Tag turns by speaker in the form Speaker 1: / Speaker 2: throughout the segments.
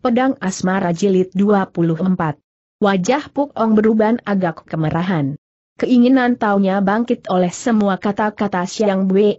Speaker 1: Pedang Asmara Jilid 24 Wajah Puk Ong beruban agak kemerahan. Keinginan taunya bangkit oleh semua kata-kata Siang Bwe.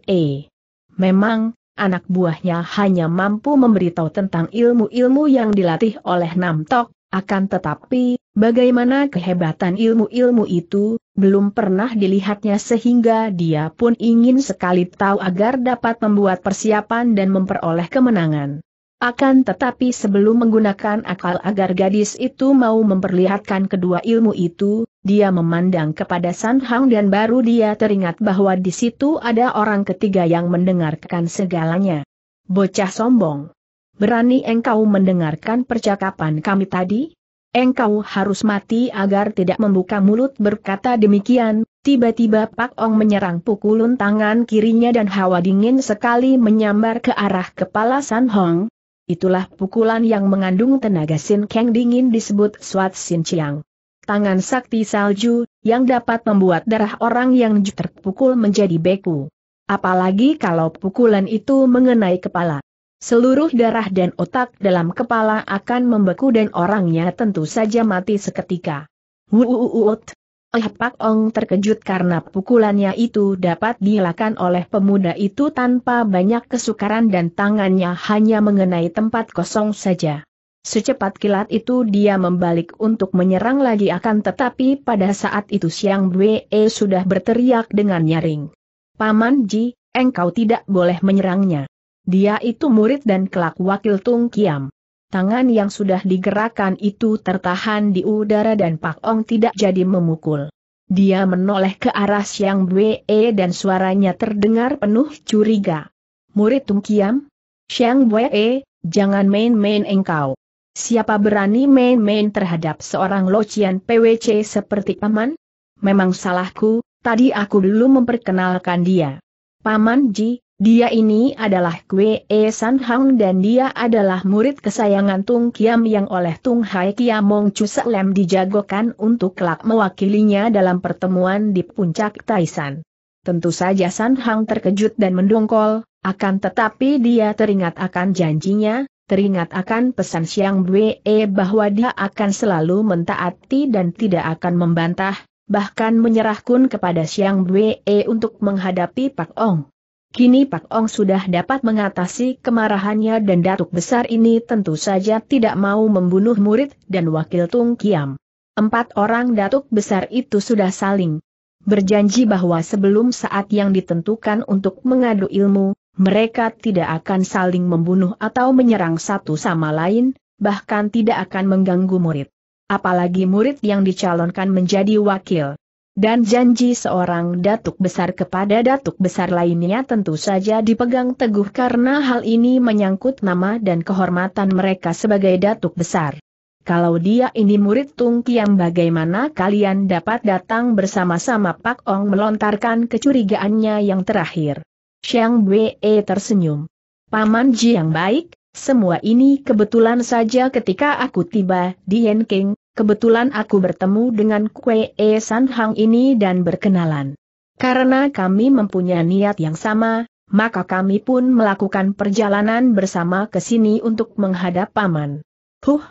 Speaker 1: Memang, anak buahnya hanya mampu memberitahu tentang ilmu-ilmu yang dilatih oleh Nam Tok, akan tetapi, bagaimana kehebatan ilmu-ilmu itu, belum pernah dilihatnya sehingga dia pun ingin sekali tahu agar dapat membuat persiapan dan memperoleh kemenangan. Akan tetapi sebelum menggunakan akal agar gadis itu mau memperlihatkan kedua ilmu itu, dia memandang kepada San Hang dan baru dia teringat bahwa di situ ada orang ketiga yang mendengarkan segalanya. Bocah sombong. Berani engkau mendengarkan percakapan kami tadi? Engkau harus mati agar tidak membuka mulut berkata demikian, tiba-tiba Pak Ong menyerang pukulun tangan kirinya dan hawa dingin sekali menyambar ke arah kepala San Hong, Itulah pukulan yang mengandung tenaga Sin Kang dingin disebut Swat Sin Chiang. Tangan sakti salju, yang dapat membuat darah orang yang terpukul menjadi beku. Apalagi kalau pukulan itu mengenai kepala. Seluruh darah dan otak dalam kepala akan membeku dan orangnya tentu saja mati seketika. Wuuuut. Eh Pak Ong terkejut karena pukulannya itu dapat dilakukan oleh pemuda itu tanpa banyak kesukaran dan tangannya hanya mengenai tempat kosong saja. Secepat kilat itu dia membalik untuk menyerang lagi akan tetapi pada saat itu Siang Bwe sudah berteriak dengan nyaring. Paman Ji, engkau tidak boleh menyerangnya. Dia itu murid dan kelak wakil Tung Kiam tangan yang sudah digerakkan itu tertahan di udara dan Pak Ong tidak jadi memukul. Dia menoleh ke arah Siang Bwe dan suaranya terdengar penuh curiga. Murid Tung Kiam? Siang Bwe, jangan main-main engkau. Siapa berani main-main terhadap seorang locian PWC seperti Paman? Memang salahku, tadi aku belum memperkenalkan dia. Paman Ji, dia ini adalah Kwe E San Hang dan dia adalah murid kesayangan Tung Kiam yang oleh Tung Hai Kiam Mong Chu Lem dijagokan untuk kelak mewakilinya dalam pertemuan di puncak Taisan. Tentu saja San Hang terkejut dan mendongkol, akan tetapi dia teringat akan janjinya, teringat akan pesan Siang Bwe e bahwa dia akan selalu mentaati dan tidak akan membantah, bahkan menyerahkan kepada Siang Bwe e untuk menghadapi Pak Ong. Kini Pak Ong sudah dapat mengatasi kemarahannya dan datuk besar ini tentu saja tidak mau membunuh murid dan wakil Tung Kiam. Empat orang datuk besar itu sudah saling berjanji bahwa sebelum saat yang ditentukan untuk mengadu ilmu, mereka tidak akan saling membunuh atau menyerang satu sama lain, bahkan tidak akan mengganggu murid. Apalagi murid yang dicalonkan menjadi wakil. Dan janji seorang datuk besar kepada datuk besar lainnya tentu saja dipegang teguh karena hal ini menyangkut nama dan kehormatan mereka sebagai datuk besar. Kalau dia ini murid Tung Kiam bagaimana kalian dapat datang bersama-sama Pak Ong melontarkan kecurigaannya yang terakhir. Xiang Wei tersenyum. Paman Ji yang baik, semua ini kebetulan saja ketika aku tiba di Yenking, Kebetulan aku bertemu dengan Kue E San Hang ini dan berkenalan. Karena kami mempunyai niat yang sama, maka kami pun melakukan perjalanan bersama ke sini untuk menghadap paman. Huh!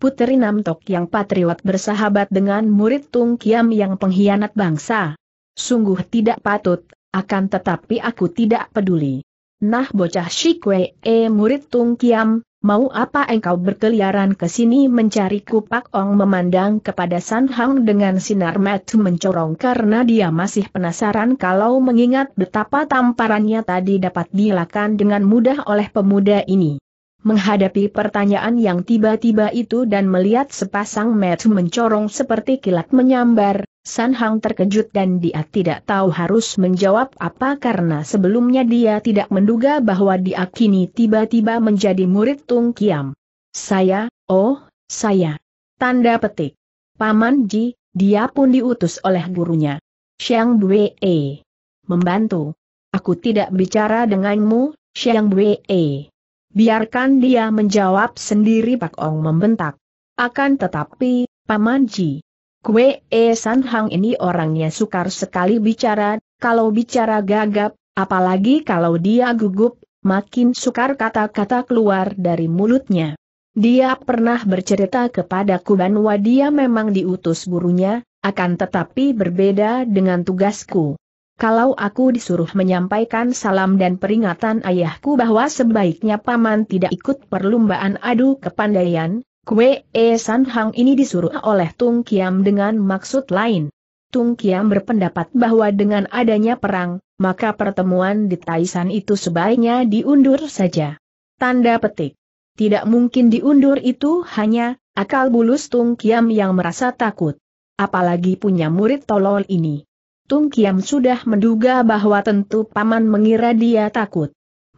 Speaker 1: Puteri Namtok yang patriot bersahabat dengan murid Tung Kiam yang pengkhianat bangsa. Sungguh tidak patut, akan tetapi aku tidak peduli. Nah bocah Shikwe eh murid Tung Kiam, Mau apa engkau berkeliaran ke sini mencari kupak Ong memandang kepada San Hang dengan sinar mata mencorong karena dia masih penasaran kalau mengingat betapa tamparannya tadi dapat dilakukan dengan mudah oleh pemuda ini. Menghadapi pertanyaan yang tiba-tiba itu dan melihat sepasang mata mencorong seperti kilat menyambar, San Hang terkejut dan dia tidak tahu harus menjawab apa karena sebelumnya dia tidak menduga bahwa dia kini tiba-tiba menjadi murid Tung Kiam. Saya, oh, saya. Tanda petik. Paman Ji, dia pun diutus oleh gurunya. Xiang Wei. Membantu. Aku tidak bicara denganmu, Xiang Wei. Biarkan dia menjawab sendiri Pak Ong membentak. Akan tetapi, Paman Ji, Kue E San Hang ini orangnya sukar sekali bicara, kalau bicara gagap, apalagi kalau dia gugup, makin sukar kata-kata keluar dari mulutnya. Dia pernah bercerita kepadaku bahwa dia memang diutus gurunya, akan tetapi berbeda dengan tugasku. Kalau aku disuruh menyampaikan salam dan peringatan ayahku bahwa sebaiknya paman tidak ikut perlombaan adu kepandaian, Kue E San Hang ini disuruh oleh Tung Kiam dengan maksud lain. Tung Kiam berpendapat bahwa dengan adanya perang, maka pertemuan di Taisan itu sebaiknya diundur saja. Tanda petik. Tidak mungkin diundur itu hanya akal bulus Tung Kiam yang merasa takut. Apalagi punya murid tolol ini. Tung Kiam sudah menduga bahwa tentu paman mengira dia takut.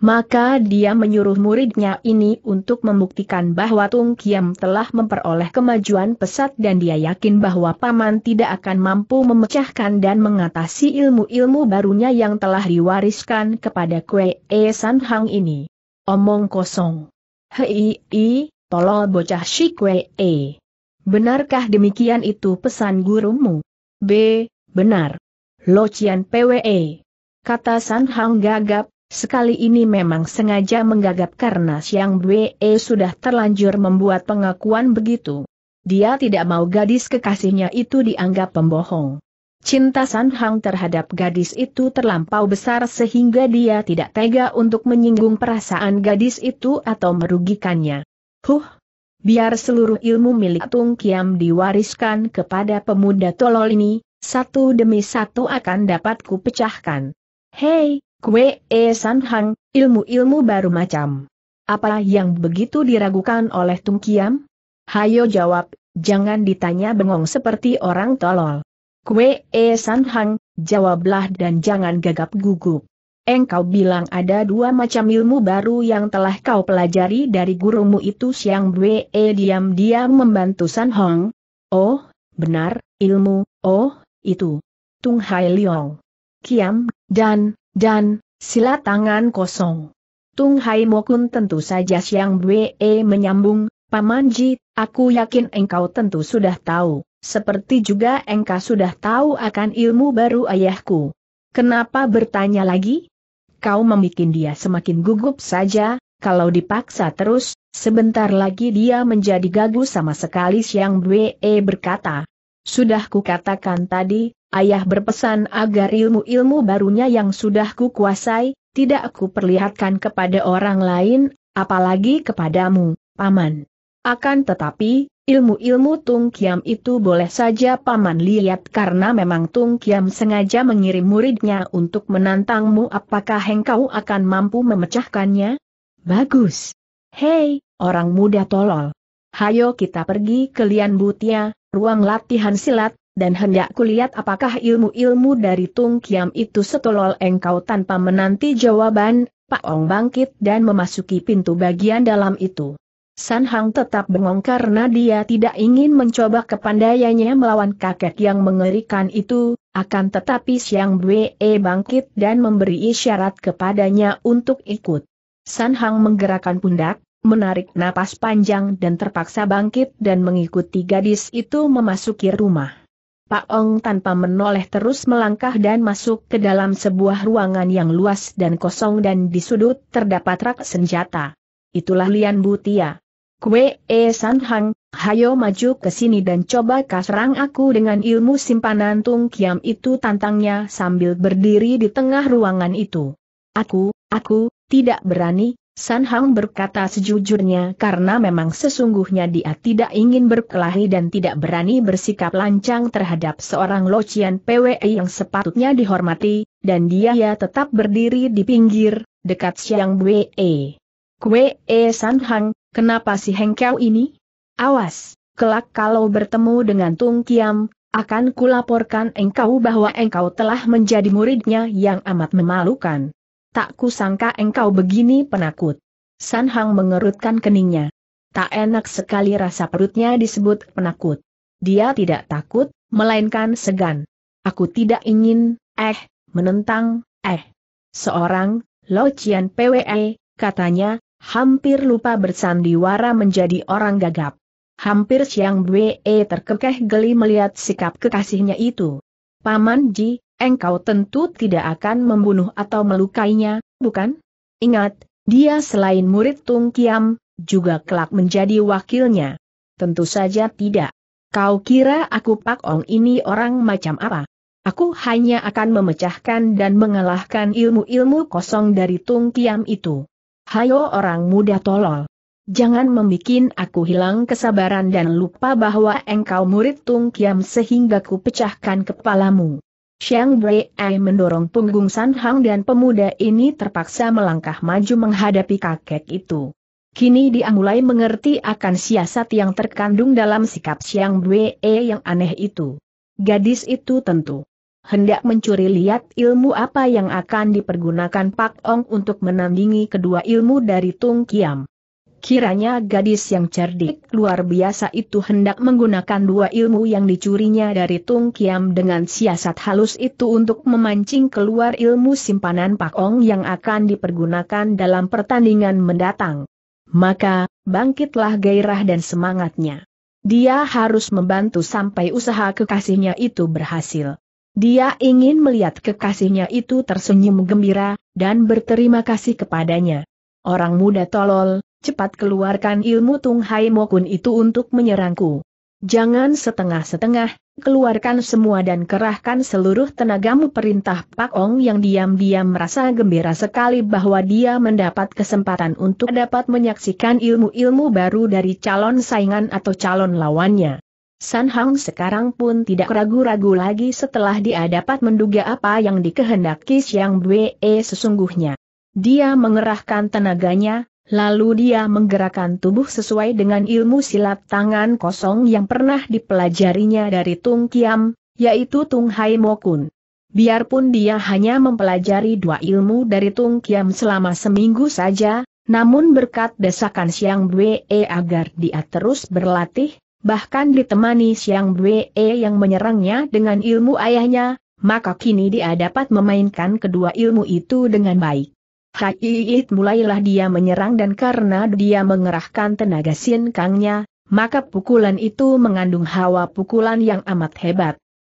Speaker 1: Maka dia menyuruh muridnya ini untuk membuktikan bahwa Tung Kiam telah memperoleh kemajuan pesat dan dia yakin bahwa Paman tidak akan mampu memecahkan dan mengatasi ilmu-ilmu barunya yang telah diwariskan kepada Kue E San Hang ini. Omong kosong. Hei, i, tolol bocah si Kue E. Benarkah demikian itu pesan gurumu? B. Benar. Lo Cian PWE. Kata San Hang gagap, Sekali ini memang sengaja menggagap karena Siang Bue sudah terlanjur membuat pengakuan begitu. Dia tidak mau gadis kekasihnya itu dianggap pembohong. Cinta San Hang terhadap gadis itu terlampau besar sehingga dia tidak tega untuk menyinggung perasaan gadis itu atau merugikannya. Huh! Biar seluruh ilmu milik Tung Kiam diwariskan kepada pemuda tolol ini, satu demi satu akan dapat kupecahkan. Hei, Kue E San Hang, ilmu-ilmu baru macam. Apa yang begitu diragukan oleh Tung Kiam? Hayo jawab, jangan ditanya bengong seperti orang tolol. Kue E San Hang, jawablah dan jangan gagap gugup. Engkau bilang ada dua macam ilmu baru yang telah kau pelajari dari gurumu itu siang Bwe e diam-diam membantu San Hong. Oh, benar, ilmu, oh, itu. Tung Hai Leong. Kiam, dan dan, sila tangan kosong. Tung Hai Mokun tentu saja Siang Bwe menyambung, Pamanji, aku yakin engkau tentu sudah tahu, seperti juga engkau sudah tahu akan ilmu baru ayahku. Kenapa bertanya lagi? Kau membuat dia semakin gugup saja, kalau dipaksa terus, sebentar lagi dia menjadi gagu sama sekali Siang Bwe berkata. Sudah kukatakan tadi, ayah berpesan agar ilmu-ilmu barunya yang sudah kukuasai, tidak aku perlihatkan kepada orang lain, apalagi kepadamu, Paman. Akan tetapi, ilmu-ilmu Tung Kiam itu boleh saja Paman lihat karena memang Tung Kiam sengaja mengirim muridnya untuk menantangmu apakah engkau akan mampu memecahkannya? Bagus. Hei, orang muda tolol. Hayo kita pergi ke Lian Butia, ruang latihan silat, dan hendak kulihat apakah ilmu-ilmu dari Tung Kiam itu setolol engkau tanpa menanti jawaban, Pak Ong bangkit dan memasuki pintu bagian dalam itu. San Hang tetap bengong karena dia tidak ingin mencoba kepandaiannya melawan kakek yang mengerikan itu, akan tetapi Siang Bwe bangkit dan memberi isyarat kepadanya untuk ikut. San Hang menggerakkan pundak, menarik napas panjang dan terpaksa bangkit dan mengikuti gadis itu memasuki rumah. Pak Ong tanpa menoleh terus melangkah dan masuk ke dalam sebuah ruangan yang luas dan kosong dan di sudut terdapat rak senjata. Itulah Lian Butia. Kue E San Hang, hayo maju ke sini dan coba kasrang aku dengan ilmu simpanan Tung Kiam itu tantangnya sambil berdiri di tengah ruangan itu. Aku, aku, tidak berani, San Hang berkata sejujurnya karena memang sesungguhnya dia tidak ingin berkelahi dan tidak berani bersikap lancang terhadap seorang locian Pwe yang sepatutnya dihormati, dan dia ya tetap berdiri di pinggir, dekat Siang Bwe. Kwe E eh, San Hang, kenapa si Hengkau ini? Awas, kelak kalau bertemu dengan Tung Kiam, akan kulaporkan engkau bahwa engkau telah menjadi muridnya yang amat memalukan tak kusangka engkau begini penakut. San Hang mengerutkan keningnya. Tak enak sekali rasa perutnya disebut penakut. Dia tidak takut, melainkan segan. Aku tidak ingin, eh, menentang, eh. Seorang, Lo Cian PWE, katanya, hampir lupa bersandiwara menjadi orang gagap. Hampir siang Bwe terkekeh geli melihat sikap kekasihnya itu. Paman Ji, engkau tentu tidak akan membunuh atau melukainya, bukan? Ingat, dia selain murid Tung Kiam, juga kelak menjadi wakilnya. Tentu saja tidak. Kau kira aku Pak Ong ini orang macam apa? Aku hanya akan memecahkan dan mengalahkan ilmu-ilmu kosong dari Tung Kiam itu. Hayo orang muda tolol. Jangan membuat aku hilang kesabaran dan lupa bahwa engkau murid Tung Kiam sehingga ku pecahkan kepalamu. Xiang Ai mendorong punggung San Hang dan pemuda ini terpaksa melangkah maju menghadapi kakek itu. Kini dia mulai mengerti akan siasat yang terkandung dalam sikap Xiang Ai yang aneh itu. Gadis itu tentu hendak mencuri lihat ilmu apa yang akan dipergunakan Pak Ong untuk menandingi kedua ilmu dari Tung Kiam. Kiranya gadis yang cerdik luar biasa itu hendak menggunakan dua ilmu yang dicurinya dari Tung Kiam dengan siasat halus itu untuk memancing keluar ilmu simpanan Pak Ong yang akan dipergunakan dalam pertandingan mendatang. Maka, bangkitlah gairah dan semangatnya. Dia harus membantu sampai usaha kekasihnya itu berhasil. Dia ingin melihat kekasihnya itu tersenyum gembira, dan berterima kasih kepadanya. Orang muda tolol, cepat keluarkan ilmu Tung Hai Mokun itu untuk menyerangku. Jangan setengah-setengah, keluarkan semua dan kerahkan seluruh tenagamu perintah Pak Ong yang diam-diam merasa gembira sekali bahwa dia mendapat kesempatan untuk dapat menyaksikan ilmu-ilmu baru dari calon saingan atau calon lawannya. San Hang sekarang pun tidak ragu-ragu lagi setelah dia dapat menduga apa yang dikehendaki Siang Bwe sesungguhnya. Dia mengerahkan tenaganya, Lalu dia menggerakkan tubuh sesuai dengan ilmu silat tangan kosong yang pernah dipelajarinya dari Tung Kiam, yaitu Tung Hai Mokun. Biarpun dia hanya mempelajari dua ilmu dari Tung Kiam selama seminggu saja, namun berkat desakan Siang Bwe e agar dia terus berlatih, bahkan ditemani Siang Bwe e yang menyerangnya dengan ilmu ayahnya, maka kini dia dapat memainkan kedua ilmu itu dengan baik. Iit mulailah dia menyerang dan karena dia mengerahkan tenaga sin Kangnya, maka pukulan itu mengandung hawa pukulan yang amat hebat.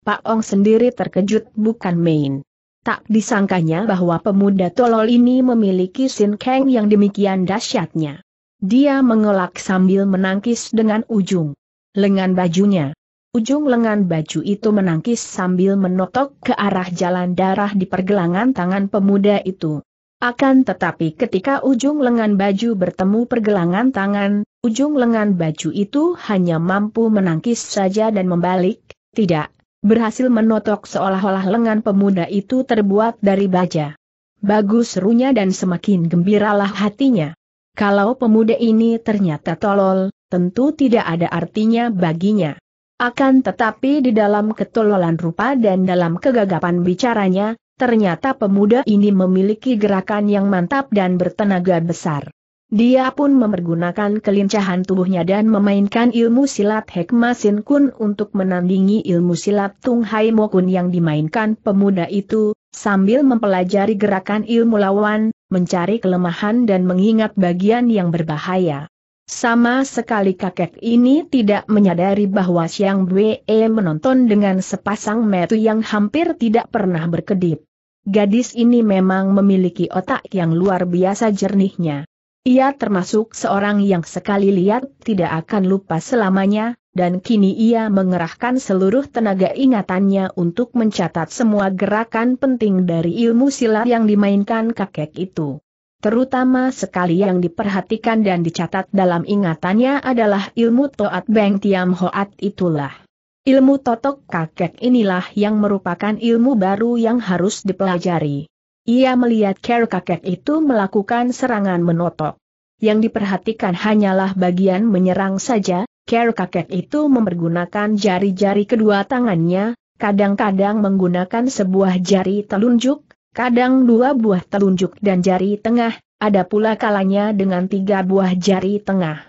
Speaker 1: Pak Ong sendiri terkejut bukan main. Tak disangkanya bahwa pemuda tolol ini memiliki sin keng yang demikian dahsyatnya. Dia mengelak sambil menangkis dengan ujung lengan bajunya. Ujung lengan baju itu menangkis sambil menotok ke arah jalan darah di pergelangan tangan pemuda itu. Akan tetapi ketika ujung lengan baju bertemu pergelangan tangan, ujung lengan baju itu hanya mampu menangkis saja dan membalik, tidak, berhasil menotok seolah-olah lengan pemuda itu terbuat dari baja. Bagus serunya dan semakin gembiralah hatinya. Kalau pemuda ini ternyata tolol, tentu tidak ada artinya baginya. Akan tetapi di dalam ketololan rupa dan dalam kegagapan bicaranya, ternyata pemuda ini memiliki gerakan yang mantap dan bertenaga besar. Dia pun mempergunakan kelincahan tubuhnya dan memainkan ilmu silat hekmasin Sin Kun untuk menandingi ilmu silat Tung Hai Mo Kun yang dimainkan pemuda itu, sambil mempelajari gerakan ilmu lawan, mencari kelemahan dan mengingat bagian yang berbahaya. Sama sekali kakek ini tidak menyadari bahwa siang Bwe menonton dengan sepasang metu yang hampir tidak pernah berkedip. Gadis ini memang memiliki otak yang luar biasa jernihnya. Ia termasuk seorang yang sekali lihat tidak akan lupa selamanya, dan kini ia mengerahkan seluruh tenaga ingatannya untuk mencatat semua gerakan penting dari ilmu silat yang dimainkan kakek itu. Terutama sekali yang diperhatikan dan dicatat dalam ingatannya adalah ilmu Toat Beng Tiam Hoat itulah. Ilmu totok kakek inilah yang merupakan ilmu baru yang harus dipelajari. Ia melihat care kakek itu melakukan serangan menotok. Yang diperhatikan hanyalah bagian menyerang saja, care kakek itu mempergunakan jari-jari kedua tangannya, kadang-kadang menggunakan sebuah jari telunjuk, kadang dua buah telunjuk dan jari tengah, ada pula kalanya dengan tiga buah jari tengah.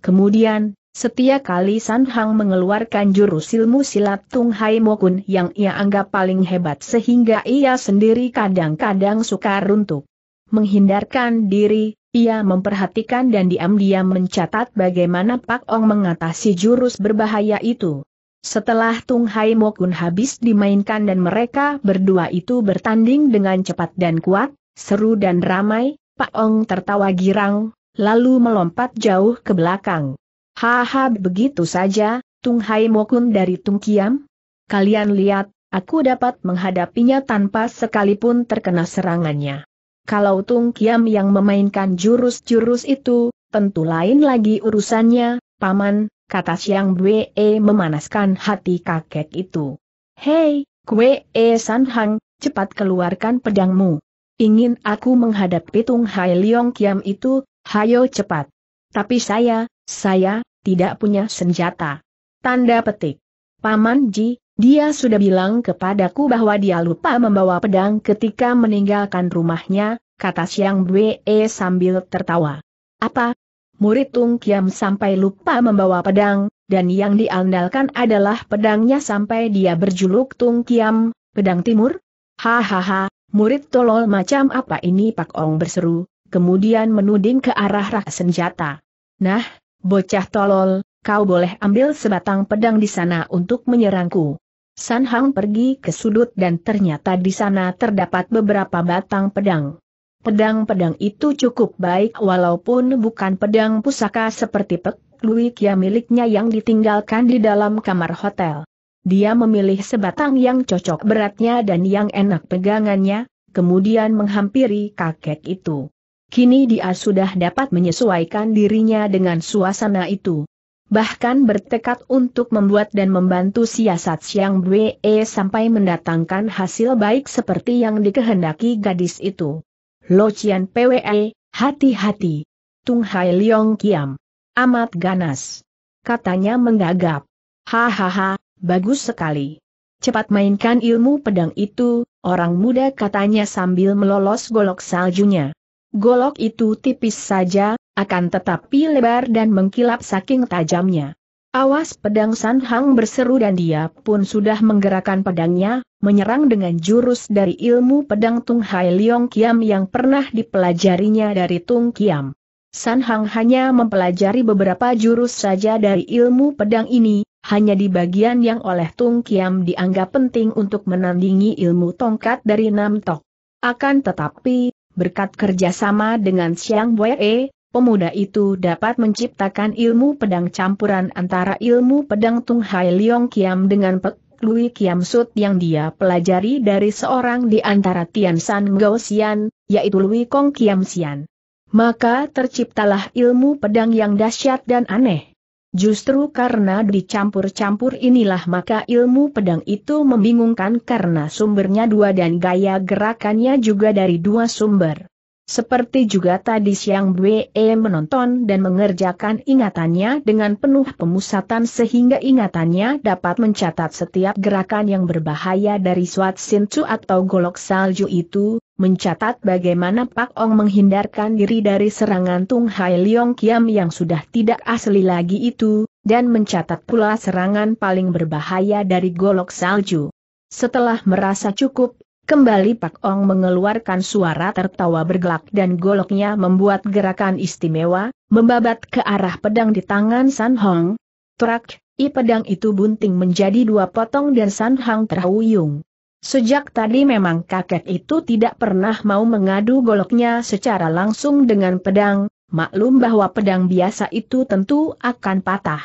Speaker 1: Kemudian, setiap kali San Hang mengeluarkan jurus ilmu silat Tung Hai Mokun yang ia anggap paling hebat sehingga ia sendiri kadang-kadang sukar runtuh. menghindarkan diri, ia memperhatikan dan diam-diam mencatat bagaimana Pak Ong mengatasi jurus berbahaya itu. Setelah Tung Hai Mokun habis dimainkan dan mereka berdua itu bertanding dengan cepat dan kuat, seru dan ramai, Pak Ong tertawa girang, lalu melompat jauh ke belakang. Haha begitu saja, Tung Hai Mokun dari Tung Kiam? Kalian lihat, aku dapat menghadapinya tanpa sekalipun terkena serangannya. Kalau Tung Kiam yang memainkan jurus-jurus itu, tentu lain lagi urusannya, Paman, kata Siang Bwe memanaskan hati kakek itu. Hei, Kwe E hang, cepat keluarkan pedangmu. Ingin aku menghadapi Tung Hai Leong Kiam itu, hayo cepat. Tapi saya, saya, tidak punya senjata. Tanda petik. Paman Ji, dia sudah bilang kepadaku bahwa dia lupa membawa pedang ketika meninggalkan rumahnya, kata Siang Bwe sambil tertawa. Apa? Murid Tung Kiam sampai lupa membawa pedang, dan yang diandalkan adalah pedangnya sampai dia berjuluk Tung Kiam, pedang timur? Hahaha, murid tolol macam apa ini Pak Ong berseru, kemudian menuding ke arah rak senjata. Nah, Bocah tolol, kau boleh ambil sebatang pedang di sana untuk menyerangku. San Hang pergi ke sudut dan ternyata di sana terdapat beberapa batang pedang. Pedang-pedang itu cukup baik walaupun bukan pedang pusaka seperti Pek Lui Kia miliknya yang ditinggalkan di dalam kamar hotel. Dia memilih sebatang yang cocok beratnya dan yang enak pegangannya, kemudian menghampiri kakek itu. Kini dia sudah dapat menyesuaikan dirinya dengan suasana itu. Bahkan bertekad untuk membuat dan membantu siasat Siang Bwe e sampai mendatangkan hasil baik seperti yang dikehendaki gadis itu. Lo Chian PWE, hati-hati. Tung Hai Leong Kiam. Amat ganas. Katanya menggagap. Hahaha, bagus sekali. Cepat mainkan ilmu pedang itu, orang muda katanya sambil melolos golok saljunya. Golok itu tipis saja, akan tetapi lebar dan mengkilap saking tajamnya. Awas pedang San Hang berseru dan dia pun sudah menggerakkan pedangnya, menyerang dengan jurus dari ilmu pedang Tung Hai Leong Kiam yang pernah dipelajarinya dari Tung Kiam. San Hang hanya mempelajari beberapa jurus saja dari ilmu pedang ini, hanya di bagian yang oleh Tung Kiam dianggap penting untuk menandingi ilmu tongkat dari Nam Tok. Akan tetapi, berkat kerjasama dengan Xiang Wei, pemuda itu dapat menciptakan ilmu pedang campuran antara ilmu pedang Tung Hai Leong Kiam dengan Pek Lui Kiam Sut yang dia pelajari dari seorang di antara Tian San Gao Xian, yaitu Lui Kong Kiam Xian. Maka terciptalah ilmu pedang yang dahsyat dan aneh. Justru karena dicampur-campur inilah maka ilmu pedang itu membingungkan karena sumbernya dua dan gaya gerakannya juga dari dua sumber. Seperti juga tadi siang Bwe menonton dan mengerjakan ingatannya dengan penuh pemusatan sehingga ingatannya dapat mencatat setiap gerakan yang berbahaya dari Swat Sincu atau golok salju itu, mencatat bagaimana Pak Ong menghindarkan diri dari serangan Tung Hai Leong Kiam yang sudah tidak asli lagi itu, dan mencatat pula serangan paling berbahaya dari golok salju. Setelah merasa cukup, kembali Pak Ong mengeluarkan suara tertawa bergelak dan goloknya membuat gerakan istimewa, membabat ke arah pedang di tangan San Hong. Trak, i pedang itu bunting menjadi dua potong dan San Hong terhuyung. Sejak tadi memang kakek itu tidak pernah mau mengadu goloknya secara langsung dengan pedang, maklum bahwa pedang biasa itu tentu akan patah.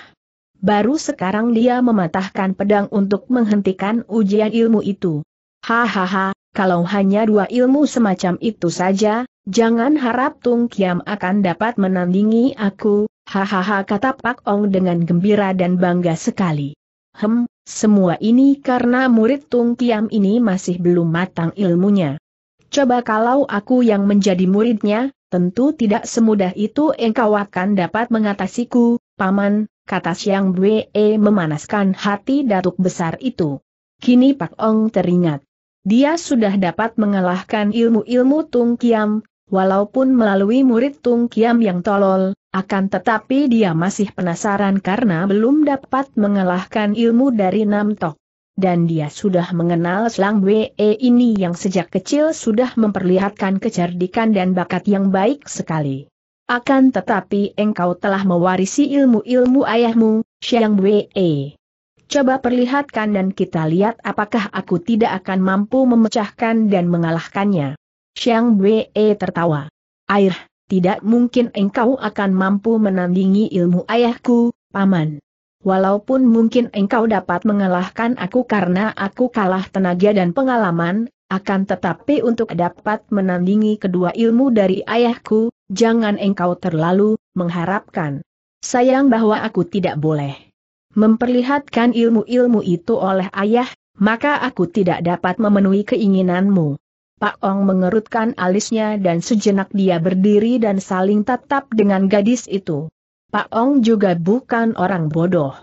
Speaker 1: Baru sekarang dia mematahkan pedang untuk menghentikan ujian ilmu itu. Hahaha, kalau hanya dua ilmu semacam itu saja, jangan harap Tung Kiam akan dapat menandingi aku, hahaha kata Pak Ong dengan gembira dan bangga sekali. Hem, semua ini karena murid Tung Kiam ini masih belum matang ilmunya. Coba kalau aku yang menjadi muridnya, tentu tidak semudah itu engkau akan dapat mengatasiku, Paman, kata Siang Bwe e, memanaskan hati datuk besar itu. Kini Pak Ong teringat. Dia sudah dapat mengalahkan ilmu-ilmu Tung Kiam, walaupun melalui murid Tung Kiam yang tolol, akan tetapi dia masih penasaran karena belum dapat mengalahkan ilmu dari Nam Tok. Dan dia sudah mengenal Slang Wei ini yang sejak kecil sudah memperlihatkan kecerdikan dan bakat yang baik sekali. Akan tetapi engkau telah mewarisi ilmu-ilmu ayahmu, Siang Wei. Coba perlihatkan dan kita lihat apakah aku tidak akan mampu memecahkan dan mengalahkannya. Siang Wei tertawa. Air, tidak mungkin engkau akan mampu menandingi ilmu ayahku, Paman. Walaupun mungkin engkau dapat mengalahkan aku karena aku kalah tenaga dan pengalaman, akan tetapi untuk dapat menandingi kedua ilmu dari ayahku, jangan engkau terlalu mengharapkan. Sayang bahwa aku tidak boleh memperlihatkan ilmu-ilmu itu oleh ayah, maka aku tidak dapat memenuhi keinginanmu. Pak Ong mengerutkan alisnya dan sejenak dia berdiri dan saling tatap dengan gadis itu. Pak Ong juga bukan orang bodoh.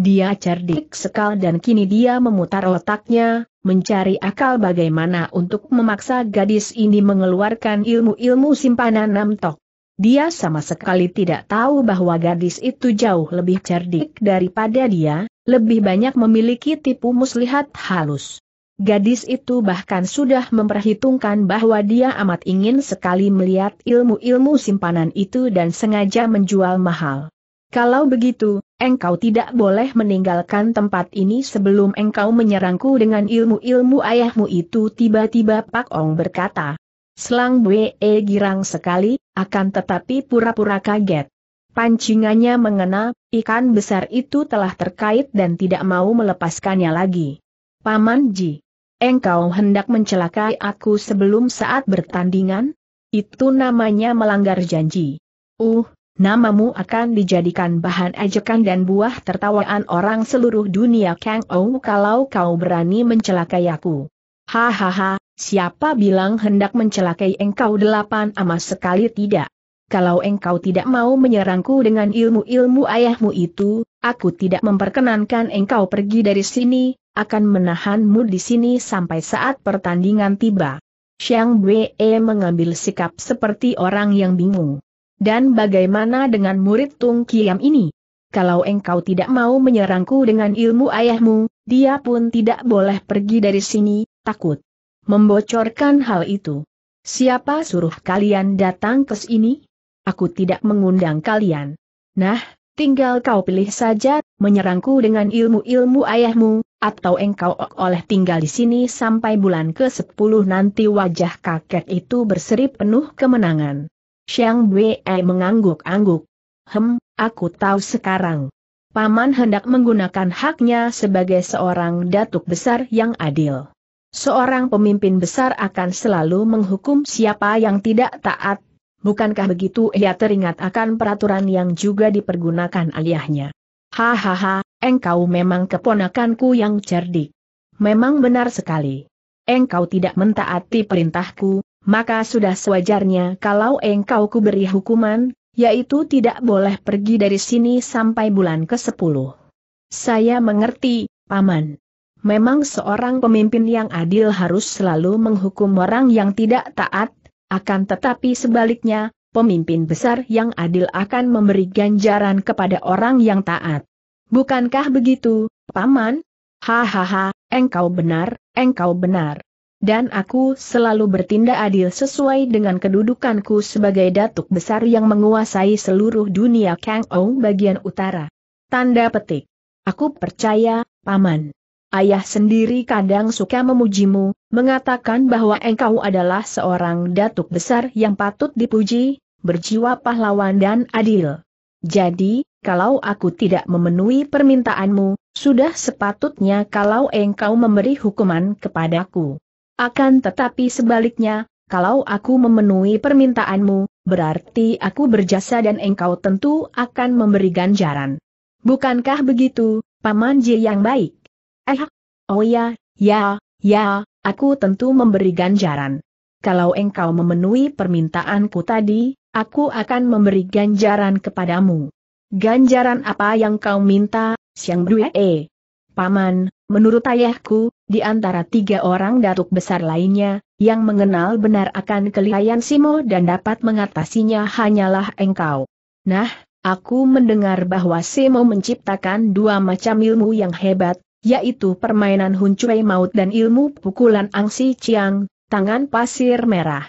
Speaker 1: Dia cerdik sekali dan kini dia memutar otaknya, mencari akal bagaimana untuk memaksa gadis ini mengeluarkan ilmu-ilmu simpanan Namtok. Dia sama sekali tidak tahu bahwa gadis itu jauh lebih cerdik daripada dia, lebih banyak memiliki tipu muslihat halus. Gadis itu bahkan sudah memperhitungkan bahwa dia amat ingin sekali melihat ilmu-ilmu simpanan itu dan sengaja menjual mahal. Kalau begitu, engkau tidak boleh meninggalkan tempat ini sebelum engkau menyerangku dengan ilmu-ilmu ayahmu itu tiba-tiba Pak Ong berkata. Selang Bwe e girang sekali, akan tetapi pura-pura kaget. Pancingannya mengena, ikan besar itu telah terkait dan tidak mau melepaskannya lagi. Paman Ji, engkau hendak mencelakai aku sebelum saat bertandingan? Itu namanya melanggar janji. Uh, namamu akan dijadikan bahan ejekan dan buah tertawaan orang seluruh dunia Kang Ou kalau kau berani mencelakai aku. Hahaha, siapa bilang hendak mencelakai engkau delapan ama sekali tidak? Kalau engkau tidak mau menyerangku dengan ilmu-ilmu ayahmu itu, Aku tidak memperkenankan engkau pergi dari sini, akan menahanmu di sini sampai saat pertandingan tiba. Xiang Wei mengambil sikap seperti orang yang bingung. Dan bagaimana dengan murid Tung Kiam ini? Kalau engkau tidak mau menyerangku dengan ilmu ayahmu, dia pun tidak boleh pergi dari sini, takut. Membocorkan hal itu. Siapa suruh kalian datang ke sini? Aku tidak mengundang kalian. Nah, Tinggal kau pilih saja, menyerangku dengan ilmu-ilmu ayahmu, atau engkau ok oleh tinggal di sini sampai bulan ke-10 nanti wajah kakek itu berseri penuh kemenangan. Xiang Wei mengangguk-angguk. Hem, aku tahu sekarang. Paman hendak menggunakan haknya sebagai seorang datuk besar yang adil. Seorang pemimpin besar akan selalu menghukum siapa yang tidak taat Bukankah begitu ia teringat akan peraturan yang juga dipergunakan ayahnya? Hahaha, engkau memang keponakanku yang cerdik. Memang benar sekali. Engkau tidak mentaati perintahku, maka sudah sewajarnya kalau engkau kuberi hukuman, yaitu tidak boleh pergi dari sini sampai bulan ke-10. Saya mengerti, Paman. Memang seorang pemimpin yang adil harus selalu menghukum orang yang tidak taat, akan tetapi sebaliknya, pemimpin besar yang adil akan memberi ganjaran kepada orang yang taat. Bukankah begitu, Paman? Hahaha, engkau benar, engkau benar. Dan aku selalu bertindak adil sesuai dengan kedudukanku sebagai datuk besar yang menguasai seluruh dunia Kang Ong bagian utara. Tanda petik. Aku percaya, Paman. Ayah sendiri kadang suka memujimu, mengatakan bahwa engkau adalah seorang datuk besar yang patut dipuji, berjiwa pahlawan dan adil. Jadi, kalau aku tidak memenuhi permintaanmu, sudah sepatutnya kalau engkau memberi hukuman kepadaku. Akan tetapi sebaliknya, kalau aku memenuhi permintaanmu, berarti aku berjasa dan engkau tentu akan memberi ganjaran. Bukankah begitu, Paman Ji yang baik? Eh, oh ya, ya, ya, aku tentu memberi ganjaran. Kalau engkau memenuhi permintaanku tadi, aku akan memberi ganjaran kepadamu. Ganjaran apa yang kau minta, Siang Brue? Paman, menurut ayahku, di antara tiga orang datuk besar lainnya, yang mengenal benar akan kelihayan Simo dan dapat mengatasinya hanyalah engkau. Nah, aku mendengar bahwa Simo menciptakan dua macam ilmu yang hebat, yaitu permainan huncuai maut dan ilmu pukulan angsi ciang, tangan pasir merah.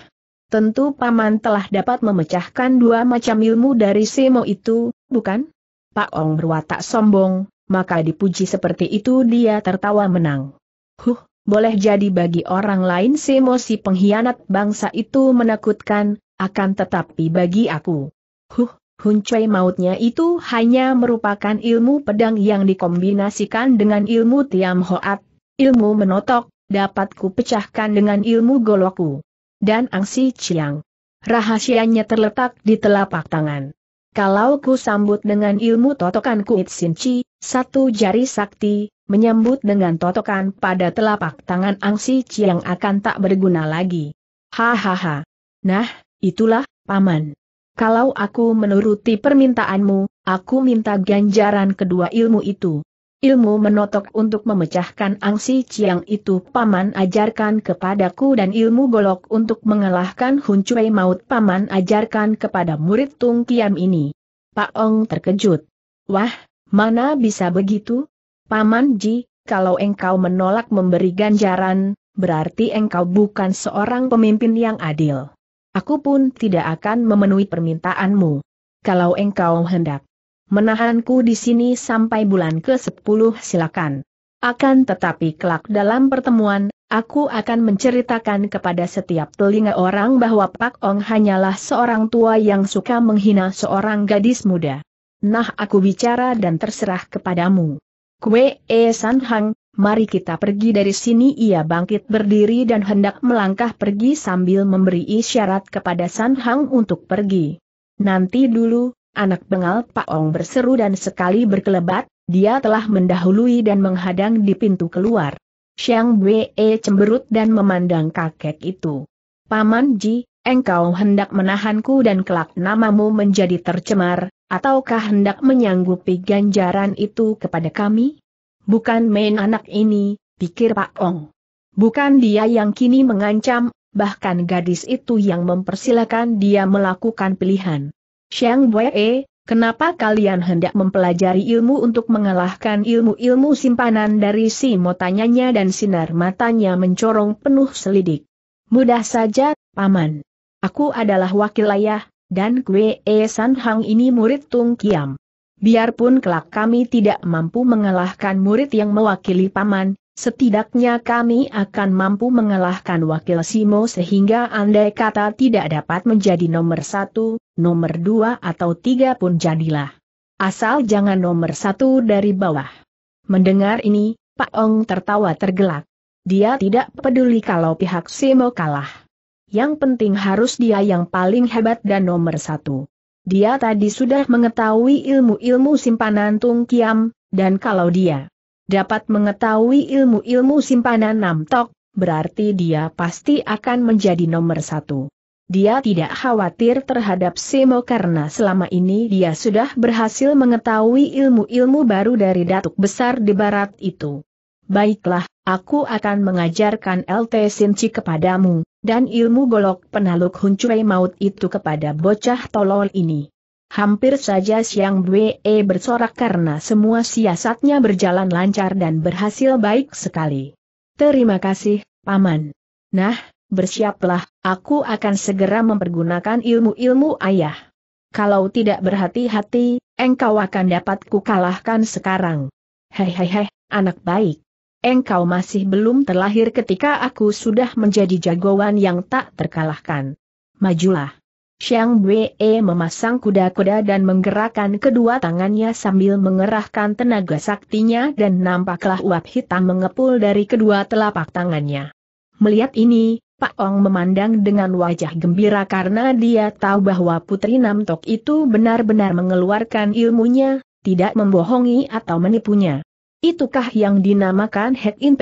Speaker 1: Tentu Paman telah dapat memecahkan dua macam ilmu dari Semo itu, bukan? Pak Ong berwatak sombong, maka dipuji seperti itu dia tertawa menang. Huh, boleh jadi bagi orang lain Semo si pengkhianat bangsa itu menakutkan, akan tetapi bagi aku. Huh, Hun Cui mautnya itu hanya merupakan ilmu pedang yang dikombinasikan dengan ilmu Tiam Hoat, ilmu menotok, dapat ku pecahkan dengan ilmu Goloku. Dan angsi ciang. Rahasianya terletak di telapak tangan. Kalau ku sambut dengan ilmu totokan kuit sinci, satu jari sakti, menyambut dengan totokan pada telapak tangan angsi ciang akan tak berguna lagi. Hahaha. Nah, itulah, paman. Kalau aku menuruti permintaanmu, aku minta ganjaran kedua ilmu itu. Ilmu menotok untuk memecahkan angsi ciang itu paman ajarkan kepadaku dan ilmu golok untuk mengalahkan huncuai maut paman ajarkan kepada murid Tung Kiam ini. Pak Ong terkejut. Wah, mana bisa begitu? Paman Ji, kalau engkau menolak memberi ganjaran, berarti engkau bukan seorang pemimpin yang adil. Aku pun tidak akan memenuhi permintaanmu. Kalau engkau hendak menahanku di sini sampai bulan ke-10 silakan. Akan tetapi kelak dalam pertemuan, aku akan menceritakan kepada setiap telinga orang bahwa Pak Ong hanyalah seorang tua yang suka menghina seorang gadis muda. Nah aku bicara dan terserah kepadamu. Kue E San Hang, mari kita pergi dari sini ia bangkit berdiri dan hendak melangkah pergi sambil memberi isyarat kepada San Hang untuk pergi. Nanti dulu, anak bengal Pak Ong berseru dan sekali berkelebat, dia telah mendahului dan menghadang di pintu keluar. Xiang Wei cemberut dan memandang kakek itu. Paman Ji, engkau hendak menahanku dan kelak namamu menjadi tercemar, ataukah hendak menyanggupi ganjaran itu kepada kami? Bukan main anak ini, pikir Pak Ong. Bukan dia yang kini mengancam, bahkan gadis itu yang mempersilakan dia melakukan pilihan. Xiang Wei, kenapa kalian hendak mempelajari ilmu untuk mengalahkan ilmu-ilmu simpanan dari si motanyanya dan sinar matanya mencorong penuh selidik. Mudah saja, Paman. Aku adalah wakil ayah, dan Gue San Hang ini murid Tung Kiam. Biarpun kelak kami tidak mampu mengalahkan murid yang mewakili paman, setidaknya kami akan mampu mengalahkan wakil Simo sehingga andai kata tidak dapat menjadi nomor satu, nomor dua atau tiga pun jadilah. Asal jangan nomor satu dari bawah. Mendengar ini, Pak Ong tertawa tergelak. Dia tidak peduli kalau pihak Simo kalah. Yang penting harus dia yang paling hebat dan nomor satu. Dia tadi sudah mengetahui ilmu-ilmu simpanan Tung Kiam, dan kalau dia dapat mengetahui ilmu-ilmu simpanan Nam Tok, berarti dia pasti akan menjadi nomor satu. Dia tidak khawatir terhadap Simo karena selama ini dia sudah berhasil mengetahui ilmu-ilmu baru dari datuk besar di barat itu. Baiklah, aku akan mengajarkan LT Sinci kepadamu, dan ilmu golok penaluk huncuai maut itu kepada bocah tolol ini. Hampir saja Siang Bwe bersorak karena semua siasatnya berjalan lancar dan berhasil baik sekali. Terima kasih, Paman. Nah, bersiaplah, aku akan segera mempergunakan ilmu-ilmu ayah. Kalau tidak berhati-hati, engkau akan dapat kukalahkan sekarang. Hei hei hei, anak baik engkau masih belum terlahir ketika aku sudah menjadi jagoan yang tak terkalahkan. Majulah. Xiang Wei memasang kuda-kuda dan menggerakkan kedua tangannya sambil mengerahkan tenaga saktinya dan nampaklah uap hitam mengepul dari kedua telapak tangannya. Melihat ini, Pak Ong memandang dengan wajah gembira karena dia tahu bahwa Putri Namtok itu benar-benar mengeluarkan ilmunya, tidak membohongi atau menipunya. Itukah yang dinamakan Head in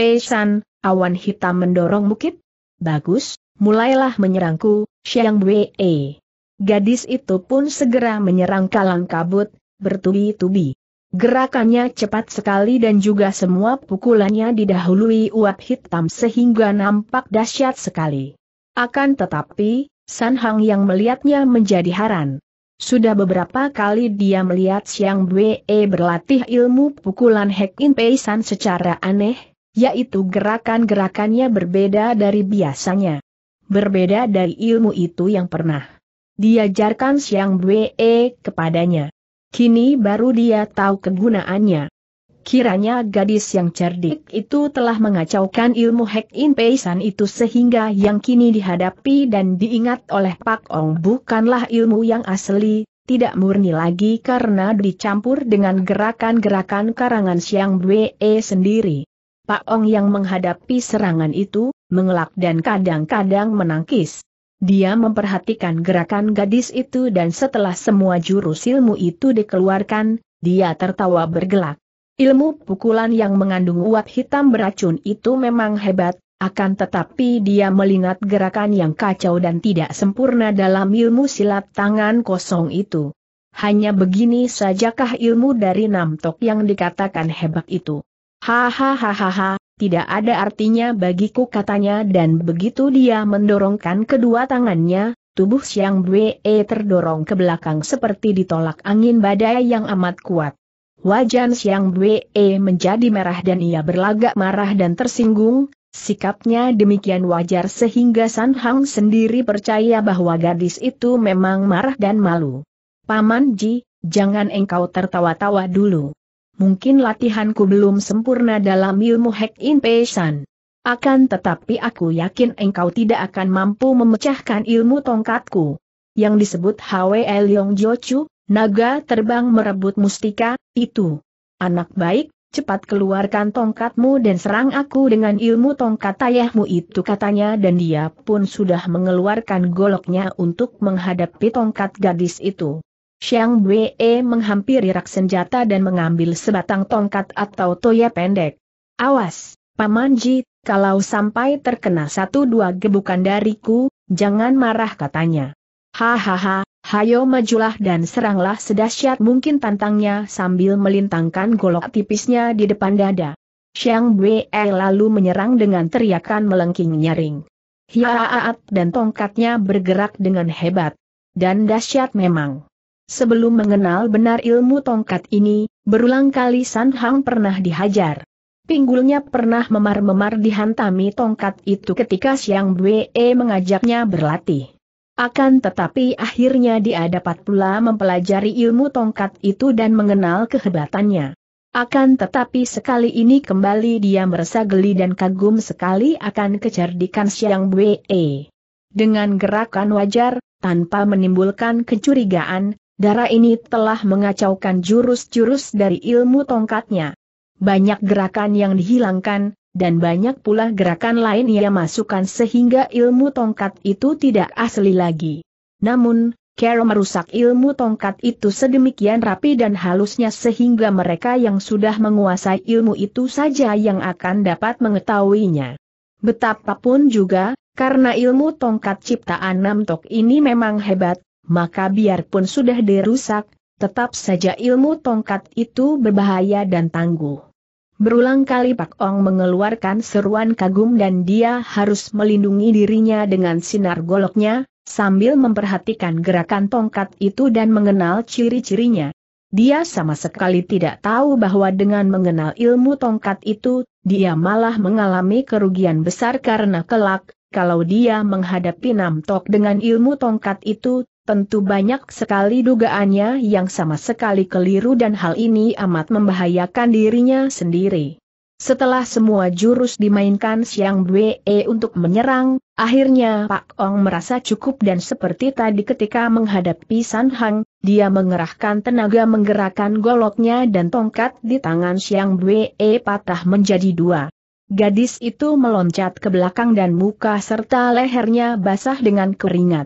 Speaker 1: awan hitam mendorong bukit? Bagus, mulailah menyerangku, Xiang Wei. Gadis itu pun segera menyerang kalang kabut, bertubi-tubi. Gerakannya cepat sekali dan juga semua pukulannya didahului uap hitam sehingga nampak dahsyat sekali. Akan tetapi, San Hang yang melihatnya menjadi haran. Sudah beberapa kali dia melihat Siang Bue berlatih ilmu pukulan Hek In Peisan secara aneh, yaitu gerakan-gerakannya berbeda dari biasanya. Berbeda dari ilmu itu yang pernah diajarkan Siang Bue kepadanya. Kini baru dia tahu kegunaannya. Kiranya gadis yang cerdik itu telah mengacaukan ilmu Hek In Peisan itu sehingga yang kini dihadapi dan diingat oleh Pak Ong bukanlah ilmu yang asli, tidak murni lagi karena dicampur dengan gerakan-gerakan karangan Siang Bwe sendiri. Pak Ong yang menghadapi serangan itu, mengelak dan kadang-kadang menangkis. Dia memperhatikan gerakan gadis itu dan setelah semua jurus ilmu itu dikeluarkan, dia tertawa bergelak. Ilmu pukulan yang mengandung uap hitam beracun itu memang hebat, akan tetapi dia melingat gerakan yang kacau dan tidak sempurna dalam ilmu silat tangan kosong itu. Hanya begini sajakah ilmu dari Namtok yang dikatakan hebat itu? Hahaha, tidak ada artinya bagiku katanya dan begitu dia mendorongkan kedua tangannya, tubuh Siang Bwe terdorong ke belakang seperti ditolak angin badai yang amat kuat. Wajan Siang Bwe e menjadi merah dan ia berlagak marah dan tersinggung, Sikapnya demikian wajar sehingga San Hang sendiri percaya bahwa gadis itu memang marah dan malu. Paman Ji, jangan engkau tertawa-tawa dulu. Mungkin latihanku belum sempurna dalam ilmu Hek In Pei Pesan. Akan tetapi aku yakin engkau tidak akan mampu memecahkan ilmu tongkatku. Yang disebut Hwe Leong Jochu, Naga terbang merebut mustika, itu. Anak baik, cepat keluarkan tongkatmu dan serang aku dengan ilmu tongkat ayahmu itu katanya dan dia pun sudah mengeluarkan goloknya untuk menghadapi tongkat gadis itu. Xiang Wei menghampiri rak senjata dan mengambil sebatang tongkat atau toya pendek. Awas, Paman Ji, kalau sampai terkena satu dua gebukan dariku, jangan marah katanya. Hahaha, Hayo majulah dan seranglah sedahsyat mungkin tantangnya sambil melintangkan golok tipisnya di depan dada. Xiang Wei lalu menyerang dengan teriakan melengking nyaring. Hiaat dan tongkatnya bergerak dengan hebat. Dan dahsyat memang. Sebelum mengenal benar ilmu tongkat ini, berulang kali San Hang pernah dihajar. Pinggulnya pernah memar-memar dihantami tongkat itu ketika Xiang Wei mengajaknya berlatih. Akan tetapi akhirnya dia dapat pula mempelajari ilmu tongkat itu dan mengenal kehebatannya. Akan tetapi sekali ini kembali dia merasa geli dan kagum sekali akan kecerdikan siang Wei. Dengan gerakan wajar, tanpa menimbulkan kecurigaan, darah ini telah mengacaukan jurus-jurus dari ilmu tongkatnya. Banyak gerakan yang dihilangkan, dan banyak pula gerakan lain ia masukkan sehingga ilmu tongkat itu tidak asli lagi. Namun, Carol merusak ilmu tongkat itu sedemikian rapi dan halusnya sehingga mereka yang sudah menguasai ilmu itu saja yang akan dapat mengetahuinya. Betapapun juga, karena ilmu tongkat ciptaan Namtok ini memang hebat, maka biarpun sudah dirusak, tetap saja ilmu tongkat itu berbahaya dan tangguh. Berulang kali Pak Ong mengeluarkan seruan kagum dan dia harus melindungi dirinya dengan sinar goloknya, sambil memperhatikan gerakan tongkat itu dan mengenal ciri-cirinya. Dia sama sekali tidak tahu bahwa dengan mengenal ilmu tongkat itu, dia malah mengalami kerugian besar karena kelak, kalau dia menghadapi tok dengan ilmu tongkat itu, Tentu banyak sekali dugaannya yang sama sekali keliru dan hal ini amat membahayakan dirinya sendiri. Setelah semua jurus dimainkan Siang Bwe untuk menyerang, akhirnya Pak Ong merasa cukup dan seperti tadi ketika menghadapi San Hang, dia mengerahkan tenaga menggerakkan goloknya dan tongkat di tangan Siang Bwe patah menjadi dua. Gadis itu meloncat ke belakang dan muka serta lehernya basah dengan keringat.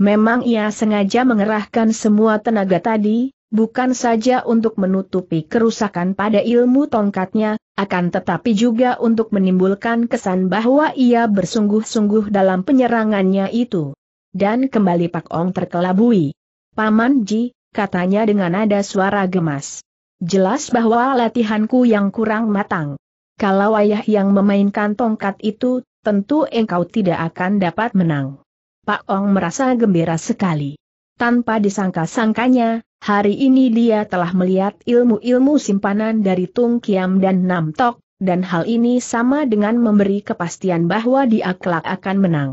Speaker 1: Memang ia sengaja mengerahkan semua tenaga tadi, bukan saja untuk menutupi kerusakan pada ilmu tongkatnya, akan tetapi juga untuk menimbulkan kesan bahwa ia bersungguh-sungguh dalam penyerangannya itu. Dan kembali Pak Ong terkelabui. Paman Ji, katanya dengan nada suara gemas. Jelas bahwa latihanku yang kurang matang. Kalau ayah yang memainkan tongkat itu, tentu engkau tidak akan dapat menang. Pak Ong merasa gembira sekali. Tanpa disangka-sangkanya, hari ini dia telah melihat ilmu-ilmu simpanan dari Tung Kiam dan Nam Tok, dan hal ini sama dengan memberi kepastian bahwa dia kelak akan menang.